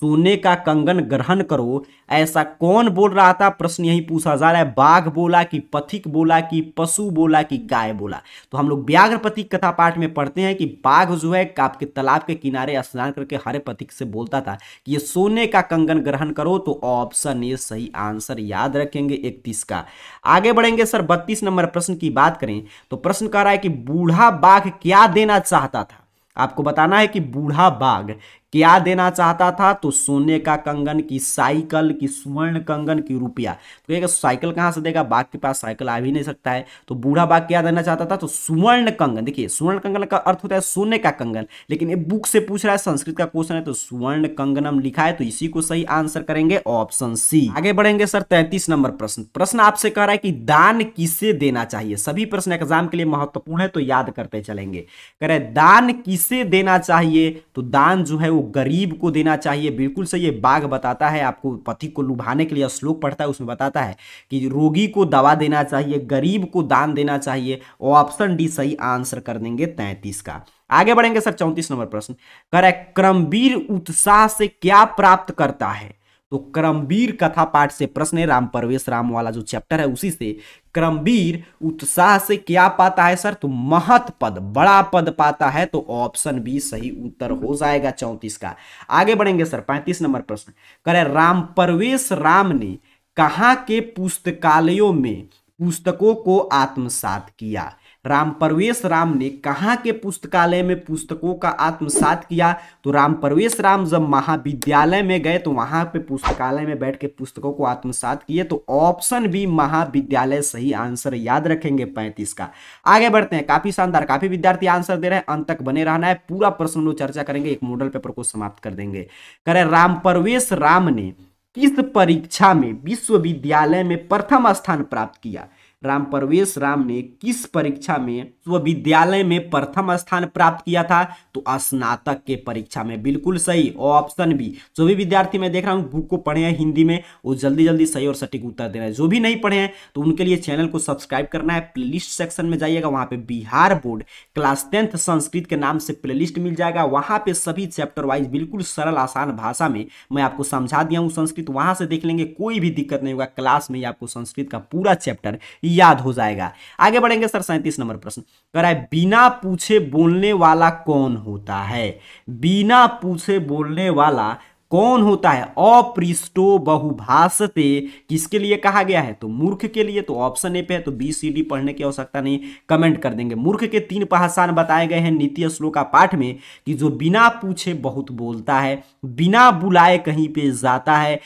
सोने का कंगन ग्रहण करो ऐसा कौन बोल रहा था प्रश्न यही पूछा जा रहा है बाघ बोला कि पथिक बोला कि पशु बोला कि गाय बोला तो हम लोग व्याघ्र पथिक कथा पाठ में पढ़ते हैं कि बाघ जो है आपके तालाब के किनारे स्नान करके हरे पथिक से बोलता था कि ये सोने का कंगन ग्रहण करो तो ऑप्शन ए सही आंसर याद रखेंगे इकतीस का आगे बढ़ेंगे सर बत्तीस नंबर प्रश्न की बात करें तो प्रश्न कह रहा है कि बूढ़ा बाघ क्या देना चाहता था आपको बताना है कि बूढ़ा बाघ क्या देना चाहता था तो सोने का कंगन की साइकिल की स्वर्ण कंगन की रुपया तो कहेगा साइकिल कहाँ से देगा बाघ के पास साइकिल आ भी नहीं सकता है तो बूढ़ा बाघ क्या देना चाहता था तो स्वर्ण कंगन देखिए स्वर्ण कंगन का अर्थ होता है सोने का कंगन लेकिन ये बुक से पूछ रहा है संस्कृत का क्वेश्चन है तो स्वर्ण कंगनम लिखा है तो इसी को सही आंसर करेंगे ऑप्शन सी आगे बढ़ेंगे सर तैतीस नंबर प्रश्न प्रश्न आपसे कह रहा है कि दान किसे देना चाहिए सभी प्रश्न एग्जाम के लिए महत्वपूर्ण है तो याद करते चलेंगे कह रहे दान किसे देना चाहिए तो दान जो है वो गरीब को देना चाहिए बिल्कुल सही है बाघ बताता है आपको पति को लुभाने के लिए श्लोक पढ़ता है उसमें बताता है कि रोगी को दवा देना चाहिए गरीब को दान देना चाहिए और ऑप्शन डी सही आंसर कर देंगे तैंतीस का आगे बढ़ेंगे सर चौंतीस नंबर प्रश्न कह क्रमवीर उत्साह से क्या प्राप्त करता है तो क्रमवीर कथा पाठ से प्रश्न है राम परवेश राम वाला जो चैप्टर है उसी से क्रमवीर उत्साह से क्या पाता है सर तो महत पद बड़ा पद पाता है तो ऑप्शन बी सही उत्तर हो जाएगा चौंतीस का आगे बढ़ेंगे सर पैंतीस नंबर प्रश्न करे राम परवेश राम ने कहा के पुस्तकालयों में पुस्तकों को आत्मसात किया राम परवेश राम ने कहाँ के पुस्तकालय में पुस्तकों का आत्मसात किया तो राम परवेश राम जब महाविद्यालय में गए तो वहाँ पे पुस्तकालय में बैठ के पुस्तकों को आत्मसात किए तो ऑप्शन बी महाविद्यालय सही आंसर याद रखेंगे पैंतीस का आगे बढ़ते हैं काफी शानदार काफी विद्यार्थी आंसर दे रहे हैं अंत तक बने रहना है पूरा प्रश्न लोग चर्चा करेंगे एक मॉडल पेपर को समाप्त कर देंगे करें राम परवेश राम ने किस परीक्षा में विश्वविद्यालय में प्रथम स्थान प्राप्त किया राम परवेश राम ने किस परीक्षा में विद्यालय में प्रथम स्थान प्राप्त किया था तो स्नातक के परीक्षा में बिल्कुल सही और ऑप्शन भी जो भी विद्यार्थी मैं देख रहा हूँ बुक को पढ़े हैं हिंदी में वो जल्दी जल्दी सही और सटीक उत्तर देना है जो भी नहीं पढ़े हैं तो उनके लिए चैनल को सब्सक्राइब करना है प्ले सेक्शन में जाइएगा वहाँ पे Bihar board class tenth Sanskrit के नाम से प्ले मिल जाएगा वहाँ पे सभी चैप्टर वाइज बिल्कुल सरल आसान भाषा में मैं आपको समझा दिया हूँ संस्कृत वहाँ से देख लेंगे कोई भी दिक्कत नहीं होगा क्लास में ही आपको संस्कृत का पूरा चैप्टर याद हो जाएगा आगे बढ़ेंगे सर सैंतीस नंबर प्रश्न कराए बिना पूछे बोलने वाला कौन होता है बिना पूछे बोलने वाला कौन होता है अपृष्टो बहुभाषते किसके लिए कहा गया है तो मूर्ख के लिए तो ऑप्शन ए पे है तो बी सी डी पढ़ने की आवश्यकता नहीं कमेंट कर देंगे मूर्ख के तीन पहचान बताए गए हैं नीति श्लोका पाठ में कि जो बिना पूछे बहुत बोलता है बिना बुलाए कहीं पे जाता है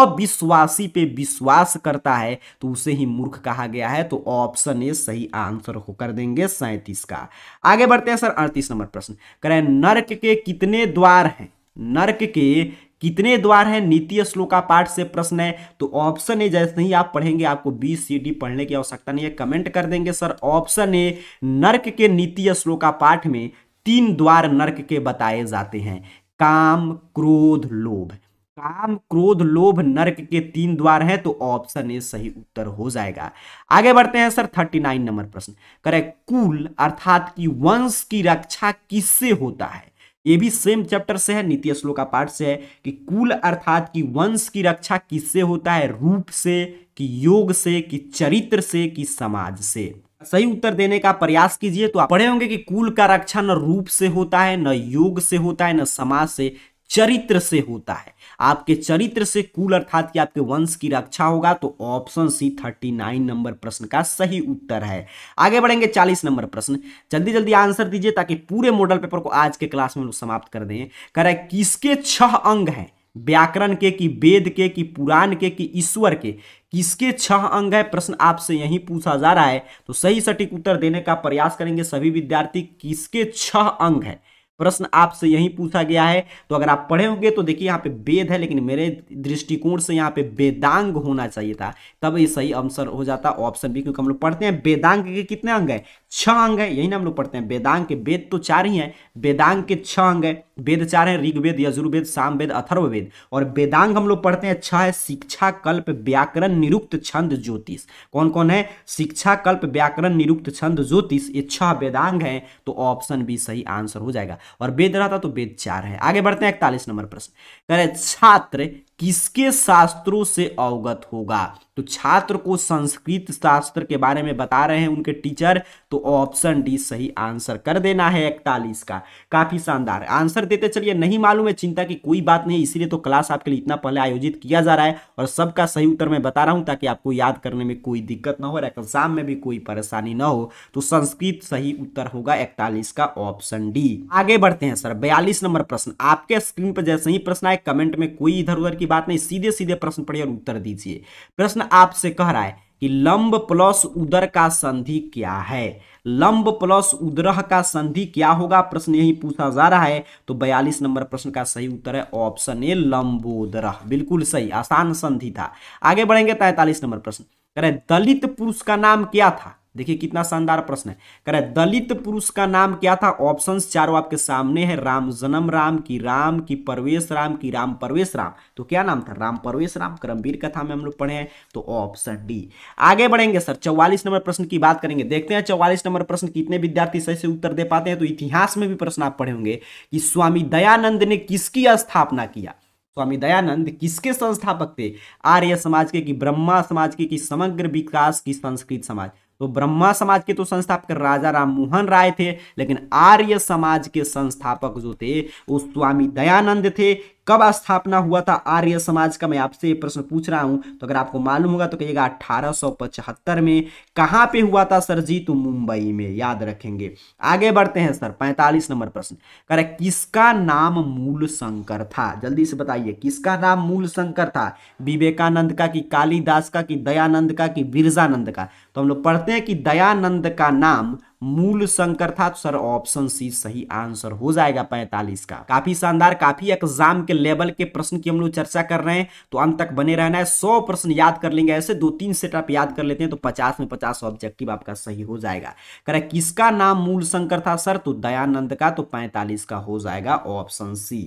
अविश्वासी पे विश्वास करता है तो उसे ही मूर्ख कहा गया है तो ऑप्शन ए सही आंसर हो कर देंगे सैंतीस का आगे बढ़ते हैं सर अड़तीस नंबर प्रश्न करें नर्क के कितने द्वार हैं नरक के कितने द्वार हैं नीति श्लोका पाठ से प्रश्न है तो ऑप्शन ए जैसे ही आप पढ़ेंगे आपको बी सी डी पढ़ने की आवश्यकता नहीं है कमेंट कर देंगे सर ऑप्शन ए नरक के नीति श्लोका पाठ में तीन द्वार नरक के बताए जाते हैं काम क्रोध लोभ काम क्रोध लोभ नरक के तीन द्वार हैं तो ऑप्शन ए सही उत्तर हो जाएगा आगे बढ़ते हैं सर थर्टी नाइन नंबर प्रश्न करें कुल अर्थात कि वंश की रक्षा किससे होता है ये भी सेम चैप्टर से है नीति श्लोक का पार्ट से है कि कुल अर्थात कि वंश की रक्षा किससे होता है रूप से कि योग से कि चरित्र से कि समाज से सही उत्तर देने का प्रयास कीजिए तो आप पढ़े होंगे कि कुल का रक्षा न रूप से होता है न योग से होता है न समाज से चरित्र से होता है आपके चरित्र से कुल अर्थात कि आपके वंश की रक्षा होगा तो ऑप्शन सी थर्टी नाइन नंबर प्रश्न का सही उत्तर है आगे बढ़ेंगे चालीस नंबर प्रश्न जल्दी जल्दी आंसर दीजिए ताकि पूरे मॉडल पेपर को आज के क्लास में समाप्त कर दें करे किसके छह अंग हैं व्याकरण के कि वेद के कि पुराण के कि ईश्वर के किसके छह अंग है प्रश्न आपसे यही पूछा जा रहा है तो सही सटीक उत्तर देने का प्रयास करेंगे सभी विद्यार्थी किसके छह अंग है प्रश्न आपसे यही पूछा गया है तो अगर आप पढ़े होंगे तो देखिए यहाँ पे वेद है लेकिन मेरे दृष्टिकोण से यहाँ पे वेदांग होना चाहिए था तब ये सही आंसर हो जाता ऑप्शन बी क्योंकि हम लोग पढ़ते हैं वेदांग के कितने अंग है छह अंग है यही ना हम लोग पढ़ते हैं वेदांग के वेद तो चार ही है वेदांग के छह अंग है वेद चार है ऋग्वेद यजुर्वेद सामवेद अथर्ववेद और वेदांग हम लोग पढ़ते हैं अच्छा है शिक्षा कल्प व्याकरण निरुक्त छंद ज्योतिष कौन कौन है शिक्षा कल्प व्याकरण निरुक्त छंद ज्योतिष ये छह वेदांग है तो ऑप्शन बी सही आंसर हो जाएगा और वेद रहा था तो वेद चार है आगे बढ़ते हैं इकतालीस नंबर प्रश्न करें छात्र किसके शास्त्रों से अवगत होगा तो छात्र को संस्कृत शास्त्र के बारे में बता रहे हैं उनके टीचर तो ऑप्शन डी सही आंसर कर देना है इकतालीस का काफी शानदार आंसर देते चलिए नहीं मालूम है चिंता की कोई बात नहीं इसीलिए तो क्लास आपके लिए इतना पहले आयोजित किया जा रहा है और सबका सही उत्तर मैं बता रहा हूं ताकि आपको याद करने में कोई दिक्कत ना हो और एग्जाम में भी कोई परेशानी ना हो तो संस्कृत सही उत्तर होगा इकतालीस का ऑप्शन डी आगे बढ़ते हैं सर बयालीस नंबर प्रश्न आपके स्क्रीन पर जैसे ही प्रश्न आए कमेंट में कोई इधर उधर की बात नहीं सीधे सीधे प्रश्न पढ़िए और उत्तर दीजिए प्रश्न प्रश्न आपसे कह रहा है कि लंब प्लस उदर का संधि क्या है लंब प्लस उदर का संधि क्या होगा प्रश्न यही पूछा जा रहा है तो 42 नंबर प्रश्न का सही उत्तर है ऑप्शन ए लंबोदर बिल्कुल सही आसान संधि था आगे बढ़ेंगे तैतालीस नंबर प्रश्न करें दलित पुरुष का नाम क्या था देखिए कितना शानदार प्रश्न है कह रहे दलित पुरुष का नाम क्या था ऑप्शन चारों आपके सामने है राम जन्म राम की राम की परवेश राम की राम परवेश राम तो क्या नाम था राम परवेश राम करमवीर कथा में हम लोग पढ़े हैं तो ऑप्शन डी आगे बढ़ेंगे सर चौवालीस नंबर प्रश्न की बात करेंगे देखते हैं चौवालीस नंबर प्रश्न कितने विद्यार्थी सही से उत्तर दे पाते हैं तो इतिहास में भी प्रश्न आप पढ़े होंगे कि स्वामी दयानंद ने किसकी स्थापना किया स्वामी दयानंद किसके संस्थापक थे आर्य समाज के कि ब्रह्मा समाज के कि समग्र विकास की संस्कृत समाज तो ब्रह्मा समाज के तो संस्थापक राजा राम मोहन राय थे लेकिन आर्य समाज के संस्थापक जो थे वो स्वामी दयानंद थे कब स्थापना हुआ था आर्य समाज का मैं आपसे ये प्रश्न पूछ रहा हूं तो अगर आपको मालूम होगा तो कहिएगा अठारह में कहां पे हुआ था सर जी तो मुंबई में याद रखेंगे आगे बढ़ते हैं सर 45 नंबर प्रश्न करें किसका नाम मूल शंकर था जल्दी से बताइए किसका नाम मूल शंकर था विवेकानंद का कि कालीदास का कि दयानंद का कि बिरजानंद का तो हम लोग पढ़ते हैं कि दयानंद का नाम मूल संकर था तो सर ऑप्शन सी सही आंसर हो जाएगा 45 का काफी शानदार काफी एग्जाम के लेवल के प्रश्न की हम लोग चर्चा कर रहे हैं तो अंत तक बने रहना है सौ प्रश्न याद कर लेंगे ऐसे दो तीन सेट आप याद कर लेते हैं तो पचास में पचास ऑब्जेक्टिव आपका सही हो जाएगा करे किसका नाम मूल संकर था सर तो दयानंद का तो पैंतालीस का हो जाएगा ऑप्शन सी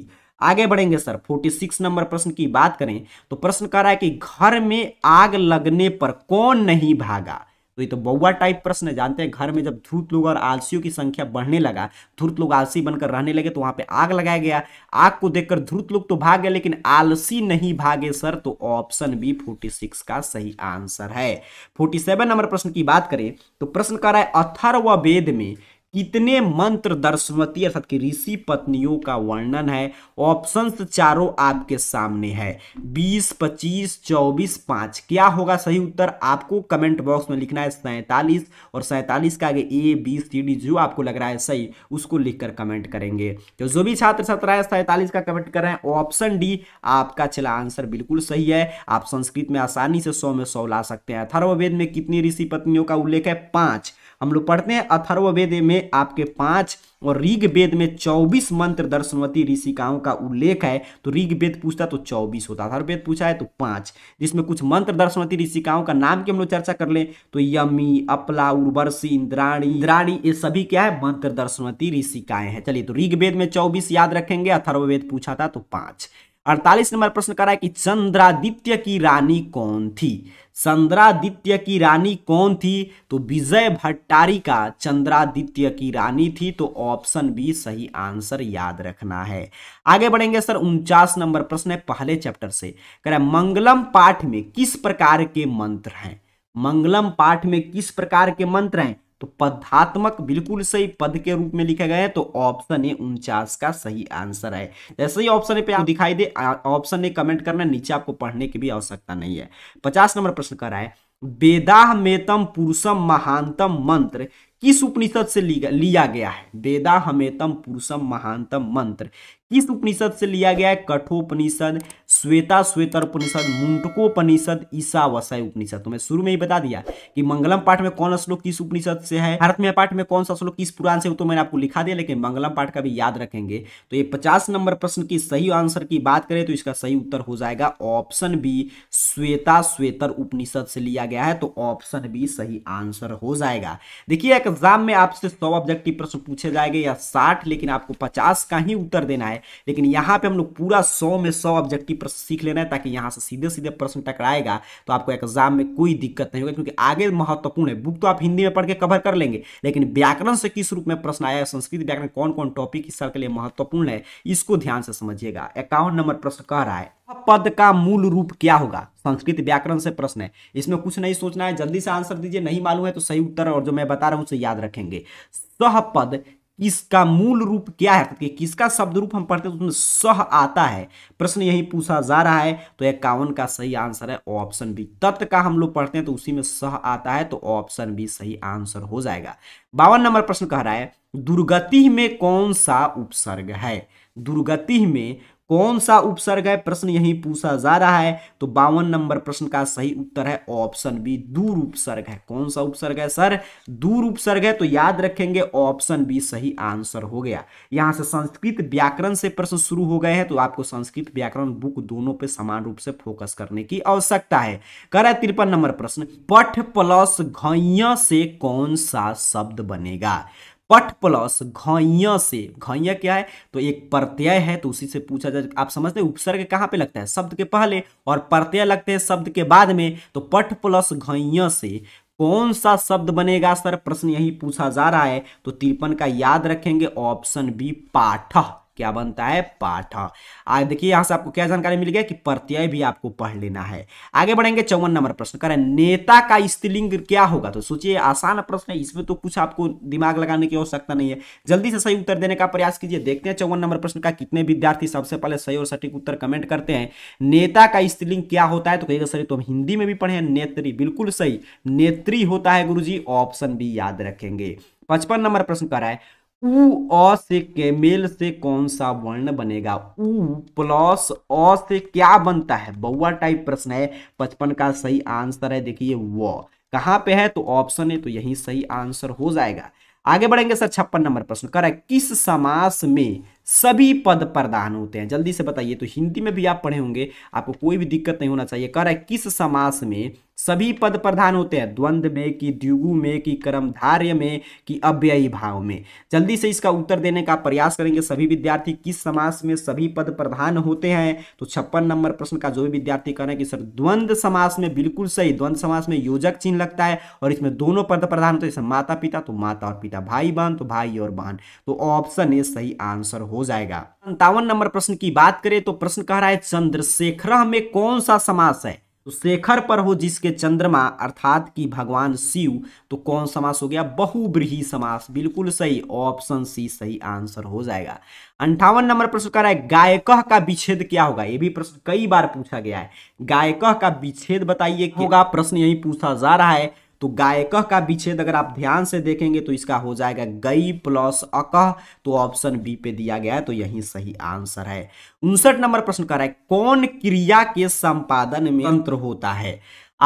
आगे बढ़ेंगे सर 46 नंबर प्रश्न की बात करें तो प्रश्न कर रहा है कि घर में आग लगने पर कौन नहीं भागा तो ये तो बउआ टाइप प्रश्न है जानते हैं घर में जब धूत लोग और आलसियों की संख्या बढ़ने लगा धूत लोग आलसी बनकर रहने लगे तो वहां पे आग लगाया गया आग को देखकर धूत लोग तो भाग गए लेकिन आलसी नहीं भागे सर तो ऑप्शन बी फोर्टी सिक्स का सही आंसर है फोर्टी सेवन नंबर प्रश्न की बात करें तो प्रश्न कर रहा है अथर्व वेद में कितने मंत्र दर्शवती अर्थात की ऋषि पत्नियों का वर्णन है ऑप्शन चारों आपके सामने है 20, 25, 24, 5 क्या होगा सही उत्तर आपको कमेंट बॉक्स में लिखना है सैंतालीस और सैंतालीस का आगे ए बी सी डी जो आपको लग रहा है सही उसको लिखकर कमेंट करेंगे तो जो भी छात्र छात्रा है सैंतालीस का कमेंट कर रहे हैं ऑप्शन डी आपका चला आंसर बिल्कुल सही है आप संस्कृत में आसानी से सौ में सौ ला सकते हैं अथर्ववेद में कितनी ऋषि पत्नियों का उल्लेख है पांच हम लोग पढ़ते हैं अथर्ववेद में आपके पांच और ऋग वेद में चौबीस मंत्र दर्शनवती ऋषिकाओं का उल्लेख है तो ऋग वेद पूछता तो चौबीस होता अथर्ववेद पूछा है तो पांच जिसमें कुछ मंत्र दर्शनवती ऋषिकाओं का नाम की हम लोग चर्चा कर ले तो यमी अपला उर्वर्षी इंद्राणी इंद्राणी ये सभी क्या है मंत्र दर्शनवती ऋषिकाएं हैं चलिए तो ऋग वेद में चौबीस याद रखेंगे अथर्ववेद पूछा था तो पांच अड़तालीस नंबर प्रश्न करा है कि चंद्रादित्य की रानी कौन थी चंद्रादित्य की रानी कौन थी तो विजय भट्टारी का चंद्रादित्य की रानी थी तो ऑप्शन बी सही आंसर याद रखना है आगे बढ़ेंगे सर उनचास नंबर प्रश्न है पहले चैप्टर से कह मंगलम पाठ में किस प्रकार के मंत्र हैं मंगलम पाठ में किस प्रकार के मंत्र हैं तो पदात्मक बिल्कुल सही पद के रूप में लिखे गए तो ऑप्शन ए उनचास का सही आंसर है जैसे ही ऑप्शन ए पे आप दिखाई दे ऑप्शन ए कमेंट करना नीचे आपको पढ़ने की भी आवश्यकता नहीं है पचास नंबर प्रश्न कर रहा है वेदाह मेतम पुरुषम महानतम मंत्र किस उपनिषद से लिया गया है वेदा हमेतम पुरुषम महानतम मंत्र किस उपनिषद से लिया गया है कठोपनिषद श्वेता श्वेतर उपनिषद ईसा ईसावसाय उपनिषद तो मैं शुरू में ही बता दिया कि मंगलम पाठ में कौन श्लोक किस उपनिषद से है भारत में पाठ में कौन सा श्लोक किस पुराण से तो मैंने आपको लिखा दिया लेकिन मंगलम पाठ का भी याद रखेंगे तो ये पचास नंबर प्रश्न की सही आंसर की बात करें तो इसका सही उत्तर हो जाएगा option B Shvetashvatara Upanishad से लिया गया है तो ऑप्शन बी सही आंसर हो जाएगा देखिए एग्जाम में आपसे सौ ऑब्जेक्टिव प्रश्न पूछे जाएंगे या साठ लेकिन आपको पचास का ही उत्तर देना है है लेकिन यहाँ पे हम लोग पूरा सौ में सौ ऑब्जेक्टिव प्रश्न सीख लेना है ताकि यहाँ से सीधे सीधे प्रश्न टकराएगा तो आपको एग्जाम में कोई दिक्कत नहीं होगी क्योंकि आगे महत्वपूर्ण है बुक तो आप हिंदी में पढ़ के कवर कर लेंगे लेकिन व्याकरण से किस रूप में प्रश्न आया संस्कृत व्याकरण कौन कौन टॉपिक इस साल के लिए महत्वपूर्ण है इसको ध्यान से समझिएगा इक्यावन नंबर प्रश्न कह रहा है पद का मूल रूप क्या होगा संस्कृत व्याकरण से प्रश्न है इसमें कुछ नहीं सोचना है जल्दी से आंसर दीजिए नहीं मालूम है तो सही उत्तर और जो मैं बता रहा हूं उसे याद रखेंगे सह पद इसका मूल रूप क्या है तो किसका शब्द रूप हम पढ़ते हैं तो उसमें सह आता है प्रश्न यही पूछा जा रहा है तो इक्यावन का सही आंसर है ऑप्शन बी तत्व का हम लोग पढ़ते हैं तो उसी में सह आता है तो ऑप्शन बी सही आंसर हो जाएगा बावन नंबर प्रश्न कह रहा है दुर्गति में कौन सा उपसर्ग है दुर्गति में कौन सा उपसर्ग है प्रश्न यही पूछा जा रहा है तो बावन नंबर प्रश्न का सही उत्तर है ऑप्शन बी दूर उपसर्ग है कौन सा उपसर्ग है सर दूर उपसर्ग है तो याद रखेंगे ऑप्शन बी सही आंसर हो गया यहां से संस्कृत व्याकरण से प्रश्न शुरू हो गए हैं तो आपको संस्कृत व्याकरण बुक दोनों पे समान रूप से फोकस करने की आवश्यकता है कर तिरपन नंबर प्रश्न पठ प्लस घ से कौन सा शब्द बनेगा पट प्लस घय से घय क्या है तो एक प्रत्यय है तो उसी से पूछा जाए आप समझते हैं उपसर्ग कहाँ पे लगता है शब्द के पहले और प्रत्यय लगते हैं शब्द के बाद में तो पट प्लस घइया से कौन सा शब्द बनेगा सर प्रश्न यही पूछा जा रहा है तो तिरपन का याद रखेंगे ऑप्शन बी पाठ क्या बनता है पाठ हाँ। आगे देखिए यहां से आपको क्या जानकारी मिल गया कि प्रत्यय भी आपको पढ़ लेना है आगे बढ़ेंगे चौवन नंबर प्रश्न करें नेता का स्त्रीलिंग क्या होगा तो सोचिए आसान प्रश्न है इसमें तो कुछ आपको दिमाग लगाने की आवश्यकता नहीं है जल्दी से सही उत्तर देने का प्रयास कीजिए देखते हैं चौवन नंबर प्रश्न का कितने विद्यार्थी सबसे पहले सही और सटीक उत्तर कमेंट करते हैं नेता का स्त्रीलिंग क्या होता है तो कहेगा सर तो हम हिंदी में भी पढ़े हैं नेत्री बिल्कुल सही नेत्री होता है गुरु ऑप्शन भी याद रखेंगे पचपन नंबर प्रश्न कर रहा है ऊ अ से कैमेल से कौन सा वर्ण बनेगा ऊ प्लस अ से क्या बनता है बउआ टाइप प्रश्न है पचपन का सही आंसर है देखिए व कहाँ पे है तो ऑप्शन है तो यही सही आंसर हो जाएगा आगे बढ़ेंगे सर छप्पन नंबर प्रश्न कर किस समास में सभी पद प्रदान होते हैं जल्दी से बताइए तो हिंदी में भी आप पढ़े होंगे आपको कोई भी दिक्कत नहीं होना चाहिए कर किस समास में सभी पद प्रधान होते हैं द्वंद में कि द्युगु में कि कर्मधार्य में कि अव्ययी भाव में जल्दी से इसका उत्तर देने का प्रयास करेंगे सभी विद्यार्थी किस समास में सभी पद प्रधान होते हैं तो छप्पन नंबर प्रश्न का जो भी विद्यार्थी कह रहे हैं कि सर द्वंद्व समास में बिल्कुल सही द्वंद्व समास में योजक चिन्ह लगता है और इसमें दोनों पद प्रधान होते हैं जैसे माता पिता तो माता और पिता भाई बहन तो भाई और बहन तो ऑप्शन ए सही आंसर हो जाएगा संतावन नंबर प्रश्न की बात करें तो प्रश्न कह रहा है चंद्रशेखर में कौन सा समास है तो शेखर पर हो जिसके चंद्रमा अर्थात कि भगवान शिव तो कौन समास हो गया बहुब्रीही समास बिल्कुल सही ऑप्शन सी सही आंसर हो जाएगा अंठावन नंबर प्रश्न कर रहा है गायकह का विच्छेद क्या होगा ये भी प्रश्न कई बार पूछा गया है गायकह का विच्छेद बताइए होगा प्रश्न यही पूछा जा रहा है तो गायक का विच्छेद अगर आप ध्यान से देखेंगे तो इसका हो जाएगा गई प्लस अकह तो ऑप्शन बी पे दिया गया है तो यही सही आंसर है उनसठ नंबर प्रश्न कर रहा है कौन क्रिया के संपादन में तंत्र होता है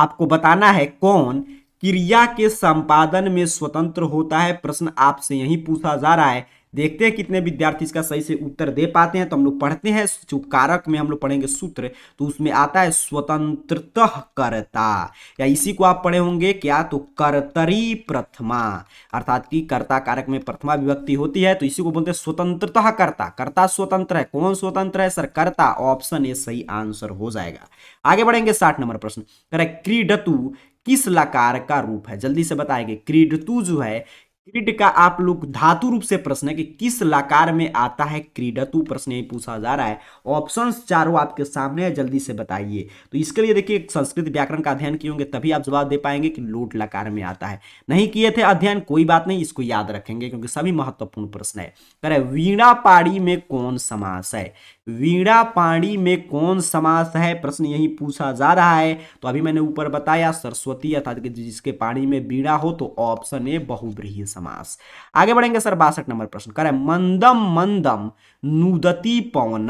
आपको बताना है कौन क्रिया के संपादन में स्वतंत्र होता है प्रश्न आपसे यही पूछा जा रहा है देखते हैं कितने विद्यार्थी इसका सही से उत्तर दे पाते हैं तो हम लोग पढ़ते हैं जो कारक में हम लोग पढ़ेंगे सूत्र तो उसमें आता है स्वतंत्रत कर्ता या इसी को आप पढ़े होंगे क्या तो कर्तरी प्रथमा अर्थात कि कर्ता कारक में प्रथमा विभक्ति होती है तो इसी को बोलते हैं स्वतंत्रतः कर्ता कर्ता स्वतंत्र है कौन स्वतंत्र है सर कर्ता ऑप्शन ए सही आंसर हो जाएगा आगे बढ़ेंगे साठ नंबर प्रश्न क्रीडतु किस लकार का रूप है जल्दी से बताएंगे क्रीडतु जो है क्रीड का आप लोग धातु रूप से प्रश्न है कि किस लाकार में आता है क्रीडतु प्रश्न यही पूछा जा रहा है ऑप्शन चारों आपके सामने है जल्दी से बताइए तो इसके लिए देखिए संस्कृत व्याकरण का अध्ययन किए होंगे तभी आप जवाब दे पाएंगे कि लोट लाकार में आता है नहीं किए थे अध्ययन कोई बात नहीं इसको याद रखेंगे क्योंकि सभी महत्वपूर्ण प्रश्न है करे वीणा पाड़ी में कौन समास है वीणा पाड़ी में कौन समास है प्रश्न यही पूछा जा रहा है तो अभी मैंने ऊपर बताया सरस्वती अर्थात जिसके पाणी में वीणा हो तो ऑप्शन ए बहुब्रीही समास आगे बढ़ेंगे सर बासठ नंबर प्रश्न करें मंदम मंदम नुदती पवन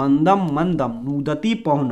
मंदम मंदम नुदती पवन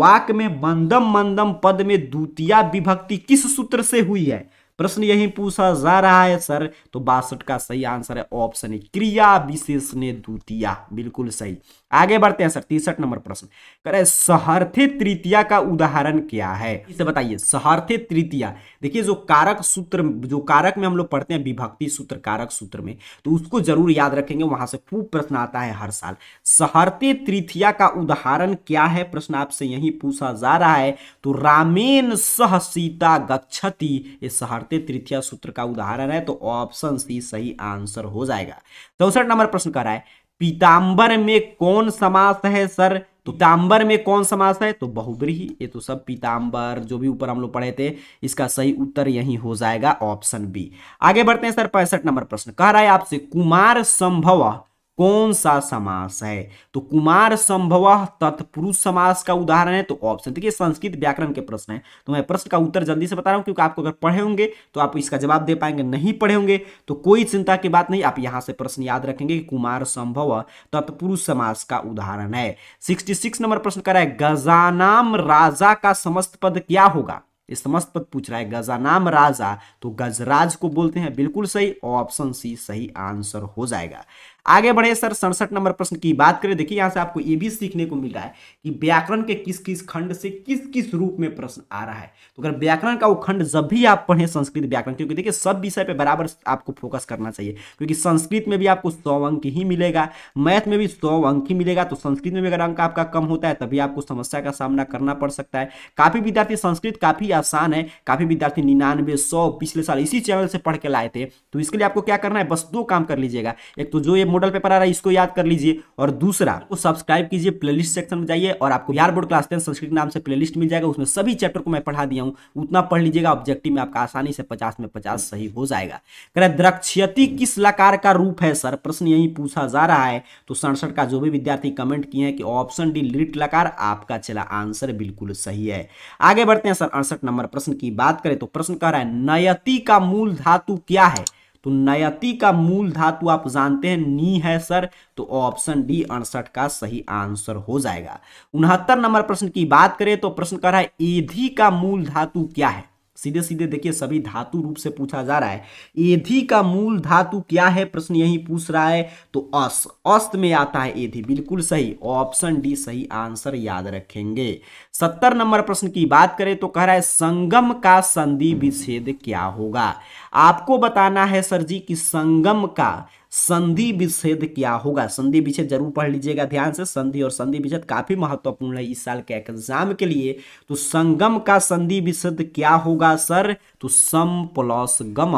वाक में मंदम मंदम पद में द्वितीय विभक्ति किस सूत्र से हुई है प्रश्न यही पूछा जा रहा है सर तो बासठ का सही आंसर है ऑप्शन क्रिया विशेष ने द्वितीय बिल्कुल सही आगे बढ़ते हैं सर तिरसठ नंबर प्रश्न करें सहर्थी तृतीया का उदाहरण क्या है इसे बताइए सहर्थी तृतीया देखिए जो कारक सूत्र जो कारक में हम लोग पढ़ते हैं विभक्ति सूत्र कारक सूत्र में तो उसको जरूर याद रखेंगे वहां से खूब प्रश्न आता है हर साल सहर्थी तृतीया का उदाहरण क्या है प्रश्न आपसे यही पूछा जा रहा है तो रामेन सह सीता गच्छति ये सहर्थी तृतीया सूत्र का उदाहरण है तो ऑप्शन सी सही आंसर हो जाएगा चौसठ नंबर प्रश्न कर रहा है पीताम्बर में कौन समास है सर तो पीताम्बर में कौन समास है तो बहुद्री ये तो सब पीताम्बर जो भी ऊपर हम लोग पढ़े थे इसका सही उत्तर यही हो जाएगा ऑप्शन बी आगे बढ़ते हैं सर पैंसठ नंबर प्रश्न कह रहा है आपसे कुमार संभव कौन सा समास है तो कुमार संभव तत्पुरुष समास का उदाहरण है तो ऑप्शन देखिए संस्कृत व्याकरण के प्रश्न है तो मैं प्रश्न का उत्तर जल्दी से बता रहा हूं क्योंकि आपको अगर पढ़े होंगे तो आप इसका जवाब दे पाएंगे नहीं पढ़े होंगे तो कोई चिंता की बात नहीं आप यहां से प्रश्न याद रखेंगे कि कुमार संभव तत्पुरुष समास का उदाहरण है सिक्सटी नंबर प्रश्न करा है गजानाम राजा का समस्त पद क्या होगा समस्त पद पूछ रहा है गजानाम राजा तो गजराज को बोलते हैं बिल्कुल सही ऑप्शन सी सही आंसर हो जाएगा आगे बढ़े सर सड़सठ नंबर प्रश्न की बात करें देखिए यहां से आपको ये भी सीखने को मिल रहा है कि व्याकरण के किस किस खंड से किस किस रूप में प्रश्न आ रहा है तो अगर व्याकरण का वो खंड जब भी आप पढ़ें संस्कृत व्याकरण क्योंकि देखिए सब विषय पर बराबर आपको फोकस करना चाहिए क्योंकि संस्कृत में भी आपको सौ अंक ही मिलेगा मैथ में भी सौ अंक ही मिलेगा तो संस्कृत में भी अगर अंक आपका कम होता है तभी आपको समस्या का सामना करना पड़ सकता है काफ़ी विद्यार्थी संस्कृत काफ़ी आसान है काफ़ी विद्यार्थी निन्यानवे सौ पिछले साल इसी चैनल से पढ़ के लाए थे तो इसके लिए आपको क्या करना है बस दो काम कर लीजिएगा एक तो जो ये मॉडल पेपर आ रहा है इसको याद कर लीजिए और दूसरा को सब्सक्राइब कीजिए प्लेलिस्ट सेक्शन में जाइए और आपको यार बोर्ड क्लास टेन संस्कृत नाम से प्लेलिस्ट मिल जाएगा उसमें सभी चैप्टर को मैं पढ़ा दिया हूँ उतना पढ़ लीजिएगा ऑब्जेक्टिव में आपका आसानी से पचास में पचास सही हो जाएगा कह द्रक्षति किस लकार का रूप है सर प्रश्न यही पूछा जा रहा है तो सड़सठ का जो भी विद्यार्थी कमेंट किए हैं कि ऑप्शन डी लिट लकार आपका चला आंसर बिल्कुल सही है आगे बढ़ते हैं सर अड़सठ नंबर प्रश्न की बात करें तो प्रश्न कह रहा है नयति का मूल धातु क्या है तो नयति का मूल धातु आप जानते हैं नी है सर तो ऑप्शन डी अड़सठ का सही आंसर हो जाएगा उनहत्तर नंबर प्रश्न की बात करें तो प्रश्न कर रहा है एधी का मूल धातु क्या है सीधे सीधे देखिए सभी धातु रूप से पूछा जा रहा है एधि का मूल धातु क्या है प्रश्न यही पूछ रहा है तो अस अस्त में आता है एधि बिल्कुल सही ऑप्शन डी सही आंसर याद रखेंगे सत्तर नंबर प्रश्न की बात करें तो कह रहा है संगम का संधि विच्छेद क्या होगा आपको बताना है सर जी कि संगम का संधि विच्छेद क्या होगा संधि विच्छेद जरूर पढ़ लीजिएगा ध्यान से संधि और संधि विच्छेद काफी महत्वपूर्ण है इस साल के एग्जाम के लिए तो संगम का संधि विच्छेद क्या होगा सर तो सम प्लस गम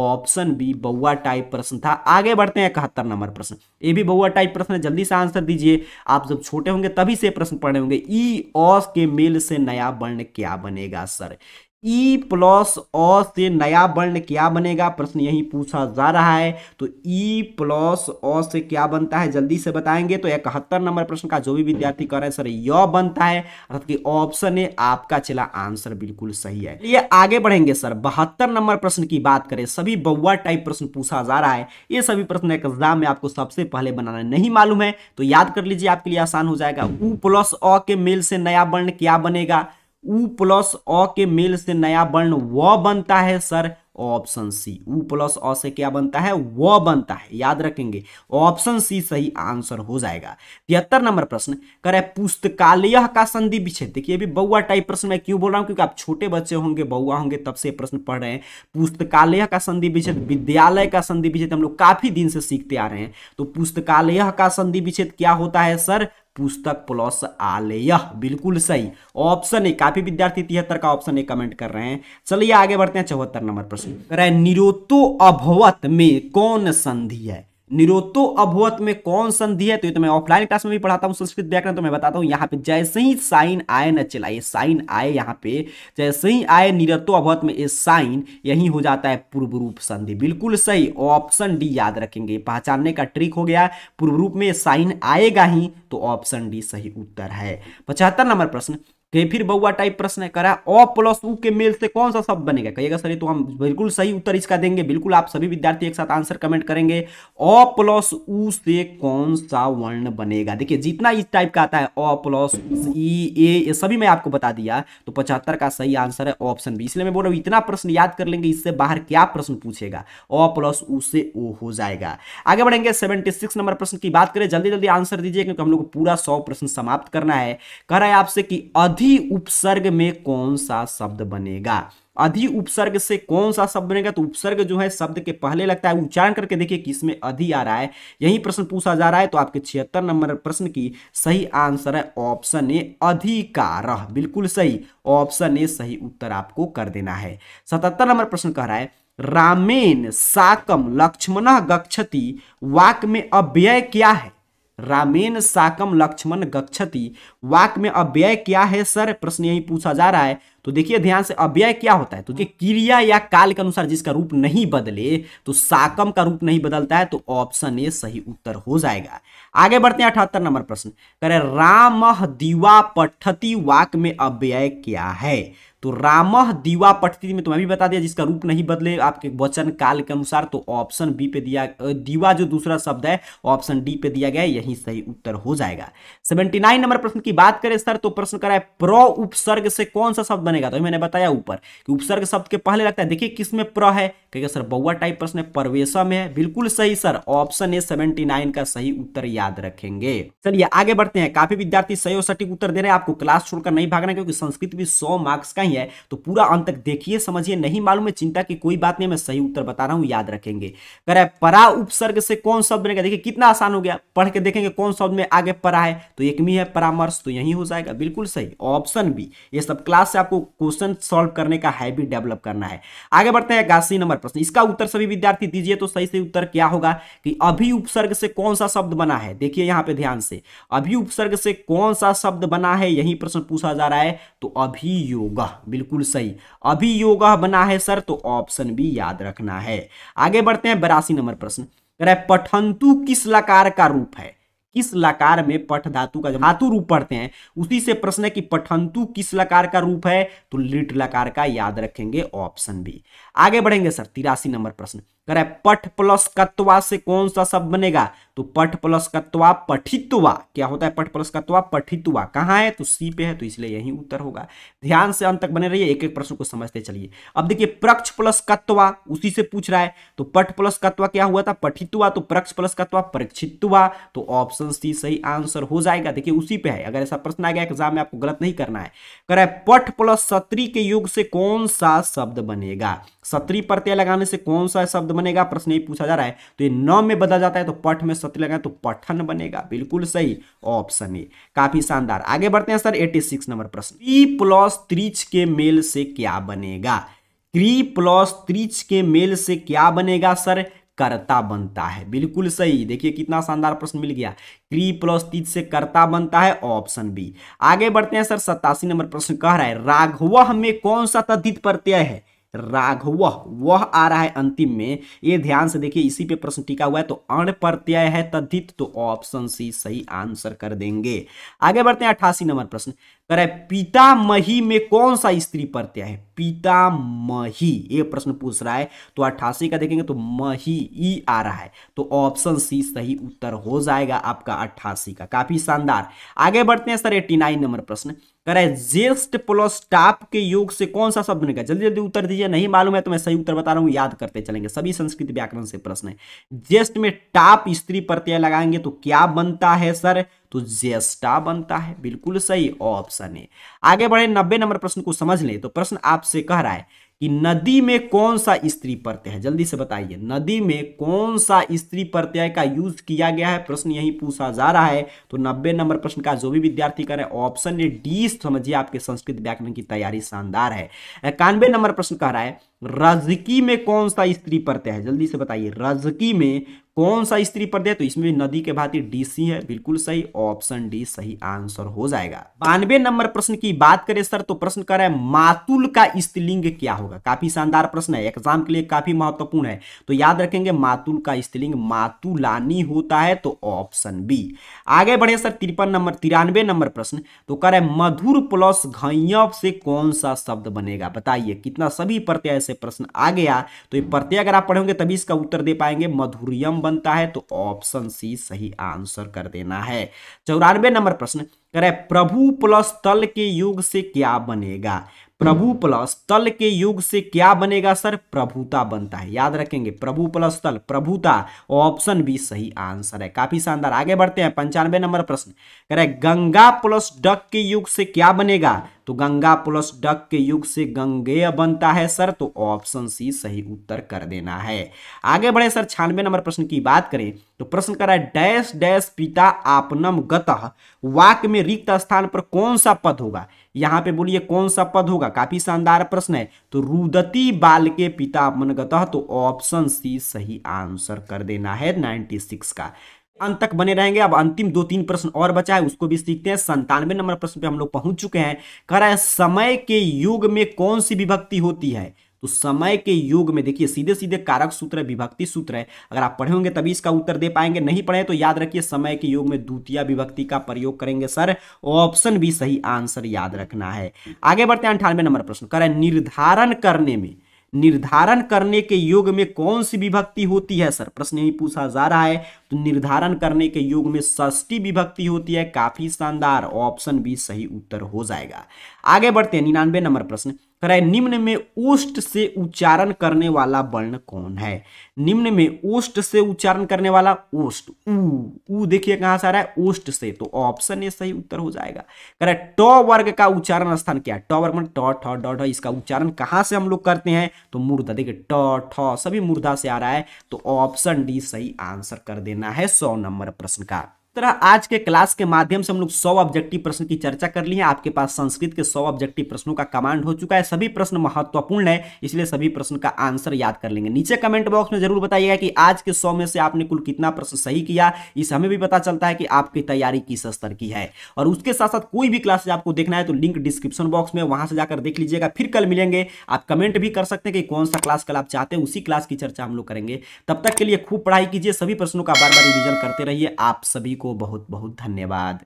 ऑप्शन बी बउआ टाइप प्रश्न था आगे बढ़ते हैं इकहत्तर नंबर प्रश्न ये भी बउआ टाइप प्रश्न है जल्दी से आंसर दीजिए आप जब छोटे होंगे तभी से प्रश्न पढ़े होंगे ई औस के मेल से नया वर्ण क्या बनेगा सर ई प्लस अ से नया वर्ण क्या बनेगा प्रश्न यही पूछा जा रहा है तो ई प्लस अ से क्या बनता है जल्दी से बताएंगे तो इकहत्तर नंबर प्रश्न का जो भी विद्यार्थी कर रहे हैं सर य बनता है अर्थात कि ऑप्शन ए आपका चला आंसर बिल्कुल सही है ये आगे बढ़ेंगे सर बहत्तर नंबर प्रश्न की बात करें सभी बउआ टाइप प्रश्न पूछा जा रहा है ये सभी प्रश्न एग्जाम में आपको सबसे पहले बनाना नहीं मालूम है तो याद कर लीजिए आपके लिए आसान हो जाएगा ऊ प्लस अ के मेल से नया वर्ण क्या बनेगा ऊ प्लस अ के मेल से नया वर्ण व बनता है सर ऑप्शन सी ऊ प्लस अ से क्या बनता है व बनता है याद रखेंगे ऑप्शन सी सही आंसर हो जाएगा तिहत्तर नंबर प्रश्न करे पुस्तकालय का संधि विच्छेद देखिए अभी बउआ टाइप प्रश्न मैं क्यों बोल रहा हूँ क्योंकि आप छोटे बच्चे होंगे बउआ होंगे तब से प्रश्न पढ़ रहे हैं पुस्तकालय का संधि विच्छेद विद्यालय का संधि विच्छेद हम लोग काफी दिन से सीखते आ रहे हैं तो पुस्तकालय का संधि विच्छेद क्या होता है सर पुस्तक प्लस आलेय बिल्कुल सही ऑप्शन ए काफी विद्यार्थी तिहत्तर का ऑप्शन ए कमेंट कर रहे हैं चलिए आगे बढ़ते हैं चौहत्तर नंबर प्रश्न निरोतो अभवत में कौन संधि है निरोतो अभवत में कौन संधि है तो ये तो मैं ऑफलाइन क्लास में भी पढ़ाता हूँ संस्कृत व्याकरण तो मैं बताता हूँ यहाँ पे जैसे ही साइन आए न चलाए साइन आए यहाँ पे जैसे ही आए निरतो अभवत में ये साइन यही हो जाता है पूर्व रूप संधि बिल्कुल सही ऑप्शन डी याद रखेंगे पहचानने का ट्रिक हो गया पूर्व रूप में साइन आएगा ही तो ऑप्शन डी सही उत्तर है पचहत्तर नंबर प्रश्न तो फिर बउआ टाइप प्रश्न है करा ओ प्लस ऊ के मेल से कौन सा शब्द बनेगा कहिएगा सर तो हम बिल्कुल सही उत्तर इसका देंगे बिल्कुल आप सभी विद्यार्थी एक साथ आंसर कमेंट करेंगे ओ प्लस ऊ से कौन सा वर्ण बनेगा देखिए जितना इस टाइप का आता है ओ प्लस ई ए सभी मैं आपको बता दिया तो पचहत्तर का सही आंसर है ऑप्शन बी इसलिए मैं बोल रहा हूँ इतना प्रश्न याद कर लेंगे इससे बाहर क्या प्रश्न पूछेगा ओ प्लस ऊ से ओ हो जाएगा आगे बढ़ेंगे सेवेंटी सिक्स नंबर प्रश्न की बात करें जल्दी जल्दी आंसर दीजिए क्योंकि हम लोग को पूरा सौ प्रश्न समाप्त करना है कह रहा है आपसे कि अधिक अधि उपसर्ग में कौन सा शब्द बनेगा अधि उपसर्ग से कौन सा शब्द बनेगा तो उपसर्ग जो है शब्द के पहले लगता है उच्चारण करके देखिए कि इसमें अधि आ रहा है यही प्रश्न पूछा जा रहा है तो आपके छिहत्तर नंबर प्रश्न की सही आंसर है ऑप्शन ए अधिकार बिल्कुल सही ऑप्शन ए सही उत्तर आपको कर देना है सतहत्तर नंबर प्रश्न कह रहा है रामेन साकम लक्ष्मण गक्षति वाक में अव्यय क्या है रामेन साकम लक्ष्मण गच्छति वाक में अव्यय क्या है सर प्रश्न यही पूछा जा रहा है तो देखिए ध्यान से अव्यय क्या होता है तो देखिए क्रिया या काल के अनुसार जिसका रूप नहीं बदले तो साकम का रूप नहीं बदलता है तो ऑप्शन ए सही उत्तर हो जाएगा आगे बढ़ते हैं अठहत्तर नंबर प्रश्न करे राम दीवा पठती वाक में अव्यय क्या है तो रामह दीवा पटती में तुम्हें भी बता दिया जिसका रूप नहीं बदले आपके वचन काल के अनुसार तो ऑप्शन बी पे दिया दीवा जो दूसरा शब्द है ऑप्शन डी पे दिया गया यही सही उत्तर हो जाएगा सेवेंटी नाइन नंबर प्रश्न की बात करें सर तो प्रश्न करा है प्र उपसर्ग से कौन सा शब्द बनेगा तो मैंने बताया ऊपर कि उपसर्ग शब्द के पहले लगता है देखिए किस में प्र है कहेगा सर बउआ टाइप प्रश्न है परवेशा में है बिल्कुल सही sir option A seventy nine का सही उत्तर याद रखेंगे चलिए आगे बढ़ते हैं काफी विद्यार्थी सही और सटीक उत्तर दे रहे हैं आपको क्लास छोड़कर नहीं भागना क्योंकि संस्कृत भी सौ मार्क्स का नहीं है तो पूरा अंत तक देखिए समझिए नहीं मालूम है चिंता की कोई बात नहीं मैं सही उत्तर बता रहा हूं याद रखेंगे कर परा उपसर्ग से कौन शब्द बनेगा देखिए कितना आसान हो गया पढ़ के देखेंगे कौन शब्द में आगे परा है तो एक है परामर्श तो यही हो जाएगा बिल्कुल सही ऑप्शन बी ये सब क्लास से आपको क्वेश्चन सोल्व करने का हैबिट डेवलप करना है आगे बढ़ते हैं गासी नंबर प्रश्न इसका उत्तर सभी विद्यार्थी दीजिए तो सही सही उत्तर क्या होगा कि अभी उपसर्ग से कौन सा शब्द बना है देखिए यहां पे ध्यान से अभी उपसर्ग से कौन सा शब्द बना है यही प्रश्न पूछा जा रहा है तो अभियोगा बिल्कुल सही अभी योगा बना है सर तो ऑप्शन भी याद रखना है आगे बढ़ते हैं बरासी नंबर प्रश्न कह पठंतु किस लकार का रूप है किस लकार में पठ धातु का धातु रूप पढ़ते हैं उसी से प्रश्न है कि पठंतु किस लकार का रूप है तो लिट लकार का याद रखेंगे ऑप्शन भी आगे बढ़ेंगे सर तिरासी नंबर प्रश्न कर पठ प्लस कत्वा से कौन सा शब्द बनेगा तो पठ प्लस कत्वा पठित्वा क्या होता है पठ प्लस कत्वा पठित्वा कहाँ है तो सी पे है तो इसलिए यही उत्तर होगा ध्यान से अंत तक बने रहिए एक एक प्रश्न को समझते चलिए अब देखिए प्रक्ष प्लस कत्वा उसी से पूछ रहा है तो पठ प्लस कत्वा क्या हुआ था पठित्वा तो प्रक्ष प्लस कत्वा परीक्षित्वा तो ऑप्शन सी सही आंसर हो जाएगा देखिए उसी पे है अगर ऐसा प्रश्न आ गया एग्जाम में आपको गलत नहीं करना है करे पठ प्लस सत्री के युग से कौन सा शब्द बनेगा सत्री प्रत्यय लगाने से कौन सा शब्द बनेगा प्रश्न यही पूछा जा रहा है तो ये न में बदल जाता है तो पठ में सत्री लगाए तो पठन बनेगा बिल्कुल सही ऑप्शन ए काफी शानदार आगे बढ़ते हैं सर एटी सिक्स नंबर प्रश्न पी प्लस त्रिच के मेल से क्या बनेगा क्री प्लस त्रिच के मेल से क्या बनेगा सर कर्ता बनता है बिल्कुल सही देखिए कितना शानदार प्रश्न मिल गया क्री प्लस तीज से कर्ता बनता है ऑप्शन बी आगे बढ़ते हैं सर सतासी नंबर प्रश्न कह रहा है राघव में कौन सा तद्धित प्रत्यय है राघव वह आ रहा है अंतिम में ये ध्यान से देखिए इसी पे प्रश्न टिका हुआ है तो अण प्रत्यय है तद्धित तो ऑप्शन सी सही आंसर कर देंगे आगे बढ़ते हैं अठासी नंबर प्रश्न करे मही में कौन सा स्त्री प्रत्यय है पिता मही ये प्रश्न पूछ रहा है तो अट्ठासी का देखेंगे तो मही ई आ रहा है तो ऑप्शन सी सही उत्तर हो जाएगा आपका अट्ठासी का काफी शानदार आगे बढ़ते हैं सर एटी नाइन नंबर प्रश्न करें जेस्ट प्लस टाप के योग से कौन सा शब्द बनेगा जल्दी जल्दी उत्तर दीजिए नहीं मालूम है तो मैं सही उत्तर बता रहा हूं याद करते चलेंगे सभी संस्कृत व्याकरण से प्रश्न है जेस्ट में टाप स्त्री प्रत्यय लगाएंगे तो क्या बनता है सर तो जेस्टा बनता है बिल्कुल सही ऑप्शन है आगे बढ़े नब्बे नंबर प्रश्न को समझ ले तो प्रश्न आपसे कह रहा है कि नदी में कौन सा स्त्री प्रत्यय है जल्दी से बताइए नदी में कौन सा स्त्री प्रत्यय का यूज किया गया है प्रश्न यही पूछा जा रहा है तो नब्बे नंबर प्रश्न का जो भी विद्यार्थी करें ऑप्शन डी समझिए आपके संस्कृत व्याकरण की तैयारी शानदार है इक्यानवे नंबर प्रश्न कह रहा है रजकी में कौन सा स्त्री प्रत्यय है जल्दी से बताइए रजकी में कौन सा स्त्री प्रत्यय तो इसमें नदी के भांति डी सी है बिल्कुल सही ऑप्शन डी सही आंसर हो जाएगा बानवे नंबर प्रश्न की बात करें सर तो प्रश्न कर रहे हैं मातुल का स्त्रीलिंग क्या होगा काफी शानदार प्रश्न है एग्जाम के लिए काफी महत्वपूर्ण है तो याद रखेंगे मातुल का स्त्रीलिंग मातुलानी होता है तो ऑप्शन बी आगे बढ़े सर तिरपन नंबर तिरानवे नंबर प्रश्न तो कर रहे मधुर प्लस घयप से कौन सा शब्द बनेगा बताइए कितना सभी प्रत्यय ऐसे से प्रश्न आ गया तो ये प्रत्यय अगर आप पढ़ेंगे तभी इसका उत्तर दे पाएंगे मधुरियम बनता है तो ऑप्शन सी सही आंसर कर देना है चौरानवे नंबर प्रश्न करे प्रभु प्लस तल के युग से क्या बनेगा प्रभु प्लस तल के युग से क्या बनेगा सर प्रभुता बनता है याद रखेंगे प्रभु प्लस तल प्रभुता ऑप्शन बी सही आंसर है काफी शानदार आगे बढ़ते हैं पंचानवे नंबर प्रश्न करे गंगा प्लस डक के युग से क्या बनेगा तो गंगा प्लस डक के युग से गंगेय बनता है सर तो ऑप्शन सी सही उत्तर कर देना है आगे बढ़े सर छानवे नंबर प्रश्न की बात करें तो प्रश्न कर रहा है डैश डैश पिता आपनम गत वाक में रिक्त स्थान पर कौन सा पद होगा यहाँ पे बोलिए कौन सा पद होगा काफी शानदार प्रश्न है तो रुदती बाल के पिता अपनगत तो ऑप्शन सी सही आंसर कर देना है 96 का अंत तक बने रहेंगे अब अंतिम दो तीन प्रश्न और बचा है उसको भी सीखते हैं संतानवे नंबर प्रश्न पे हम लोग पहुंच चुके हैं कह रहा है समय के युग में कौन सी विभक्ति होती है तो समय के युग में देखिए सीधे सीधे कारक सूत्र है विभक्ति सूत्र है अगर आप पढ़े होंगे तभी इसका उत्तर दे पाएंगे नहीं पढ़े तो याद रखिए समय के युग में द्वितीय विभक्ति का प्रयोग करेंगे सर ऑप्शन भी सही आंसर याद रखना है आगे बढ़ते हैं अंठानवे नंबर प्रश्न करें निर्धारण करने में निर्धारण करने के योग में कौन सी विभक्ति होती है सर प्रश्न यही पूछा जा रहा है तो निर्धारण करने के योग में षष्टी विभक्ति होती है काफी शानदार ऑप्शन भी सही उत्तर हो जाएगा आगे बढ़ते हैं निन्यानवे नंबर प्रश्न है निम्न में ओष्ट से उच्चारण करने वाला वर्ण कौन है निम्न में ओष्ट से उच्चारण करने वाला ओष्ट ऊ देखिए कहां से आ रहा है ओष्ट से तो ऑप्शन ए सही उत्तर हो जाएगा है ट वर्ग का उच्चारण स्थान क्या है ट वर्ग में ट ठ ड इसका उच्चारण कहां से हम लोग करते हैं तो मुर्दा देखिए ट ठ सभी मुर्दा से आ रहा है तो ऑप्शन डी सही आंसर कर देना है सौ नंबर प्रश्न का तरह आज के क्लास के माध्यम से हम लोग सौ ऑब्जेक्टिव प्रश्न की चर्चा कर ली है आपके पास संस्कृत के सौ ऑब्जेक्टिव प्रश्नों का कमांड हो चुका है सभी प्रश्न महत्वपूर्ण है इसलिए सभी प्रश्न का आंसर याद कर लेंगे नीचे कमेंट बॉक्स में जरूर बताइएगा कि आज के सौ में से आपने कुल कितना प्रश्न सही किया इस हमें भी पता चलता है कि आपकी तैयारी किस स्तर की है और उसके साथ साथ कोई भी क्लासेज आपको देखना है तो लिंक डिस्क्रिप्शन बॉक्स में वहां से जाकर देख लीजिएगा फिर कल मिलेंगे आप कमेंट भी कर सकते हैं कि कौन सा क्लास कल आप चाहते हैं उसी क्लास की चर्चा हम लोग करेंगे तब तक के लिए खूब पढ़ाई कीजिए सभी प्रश्नों का बार बार रिविजन करते रहिए आप सभी को बहुत बहुत धन्यवाद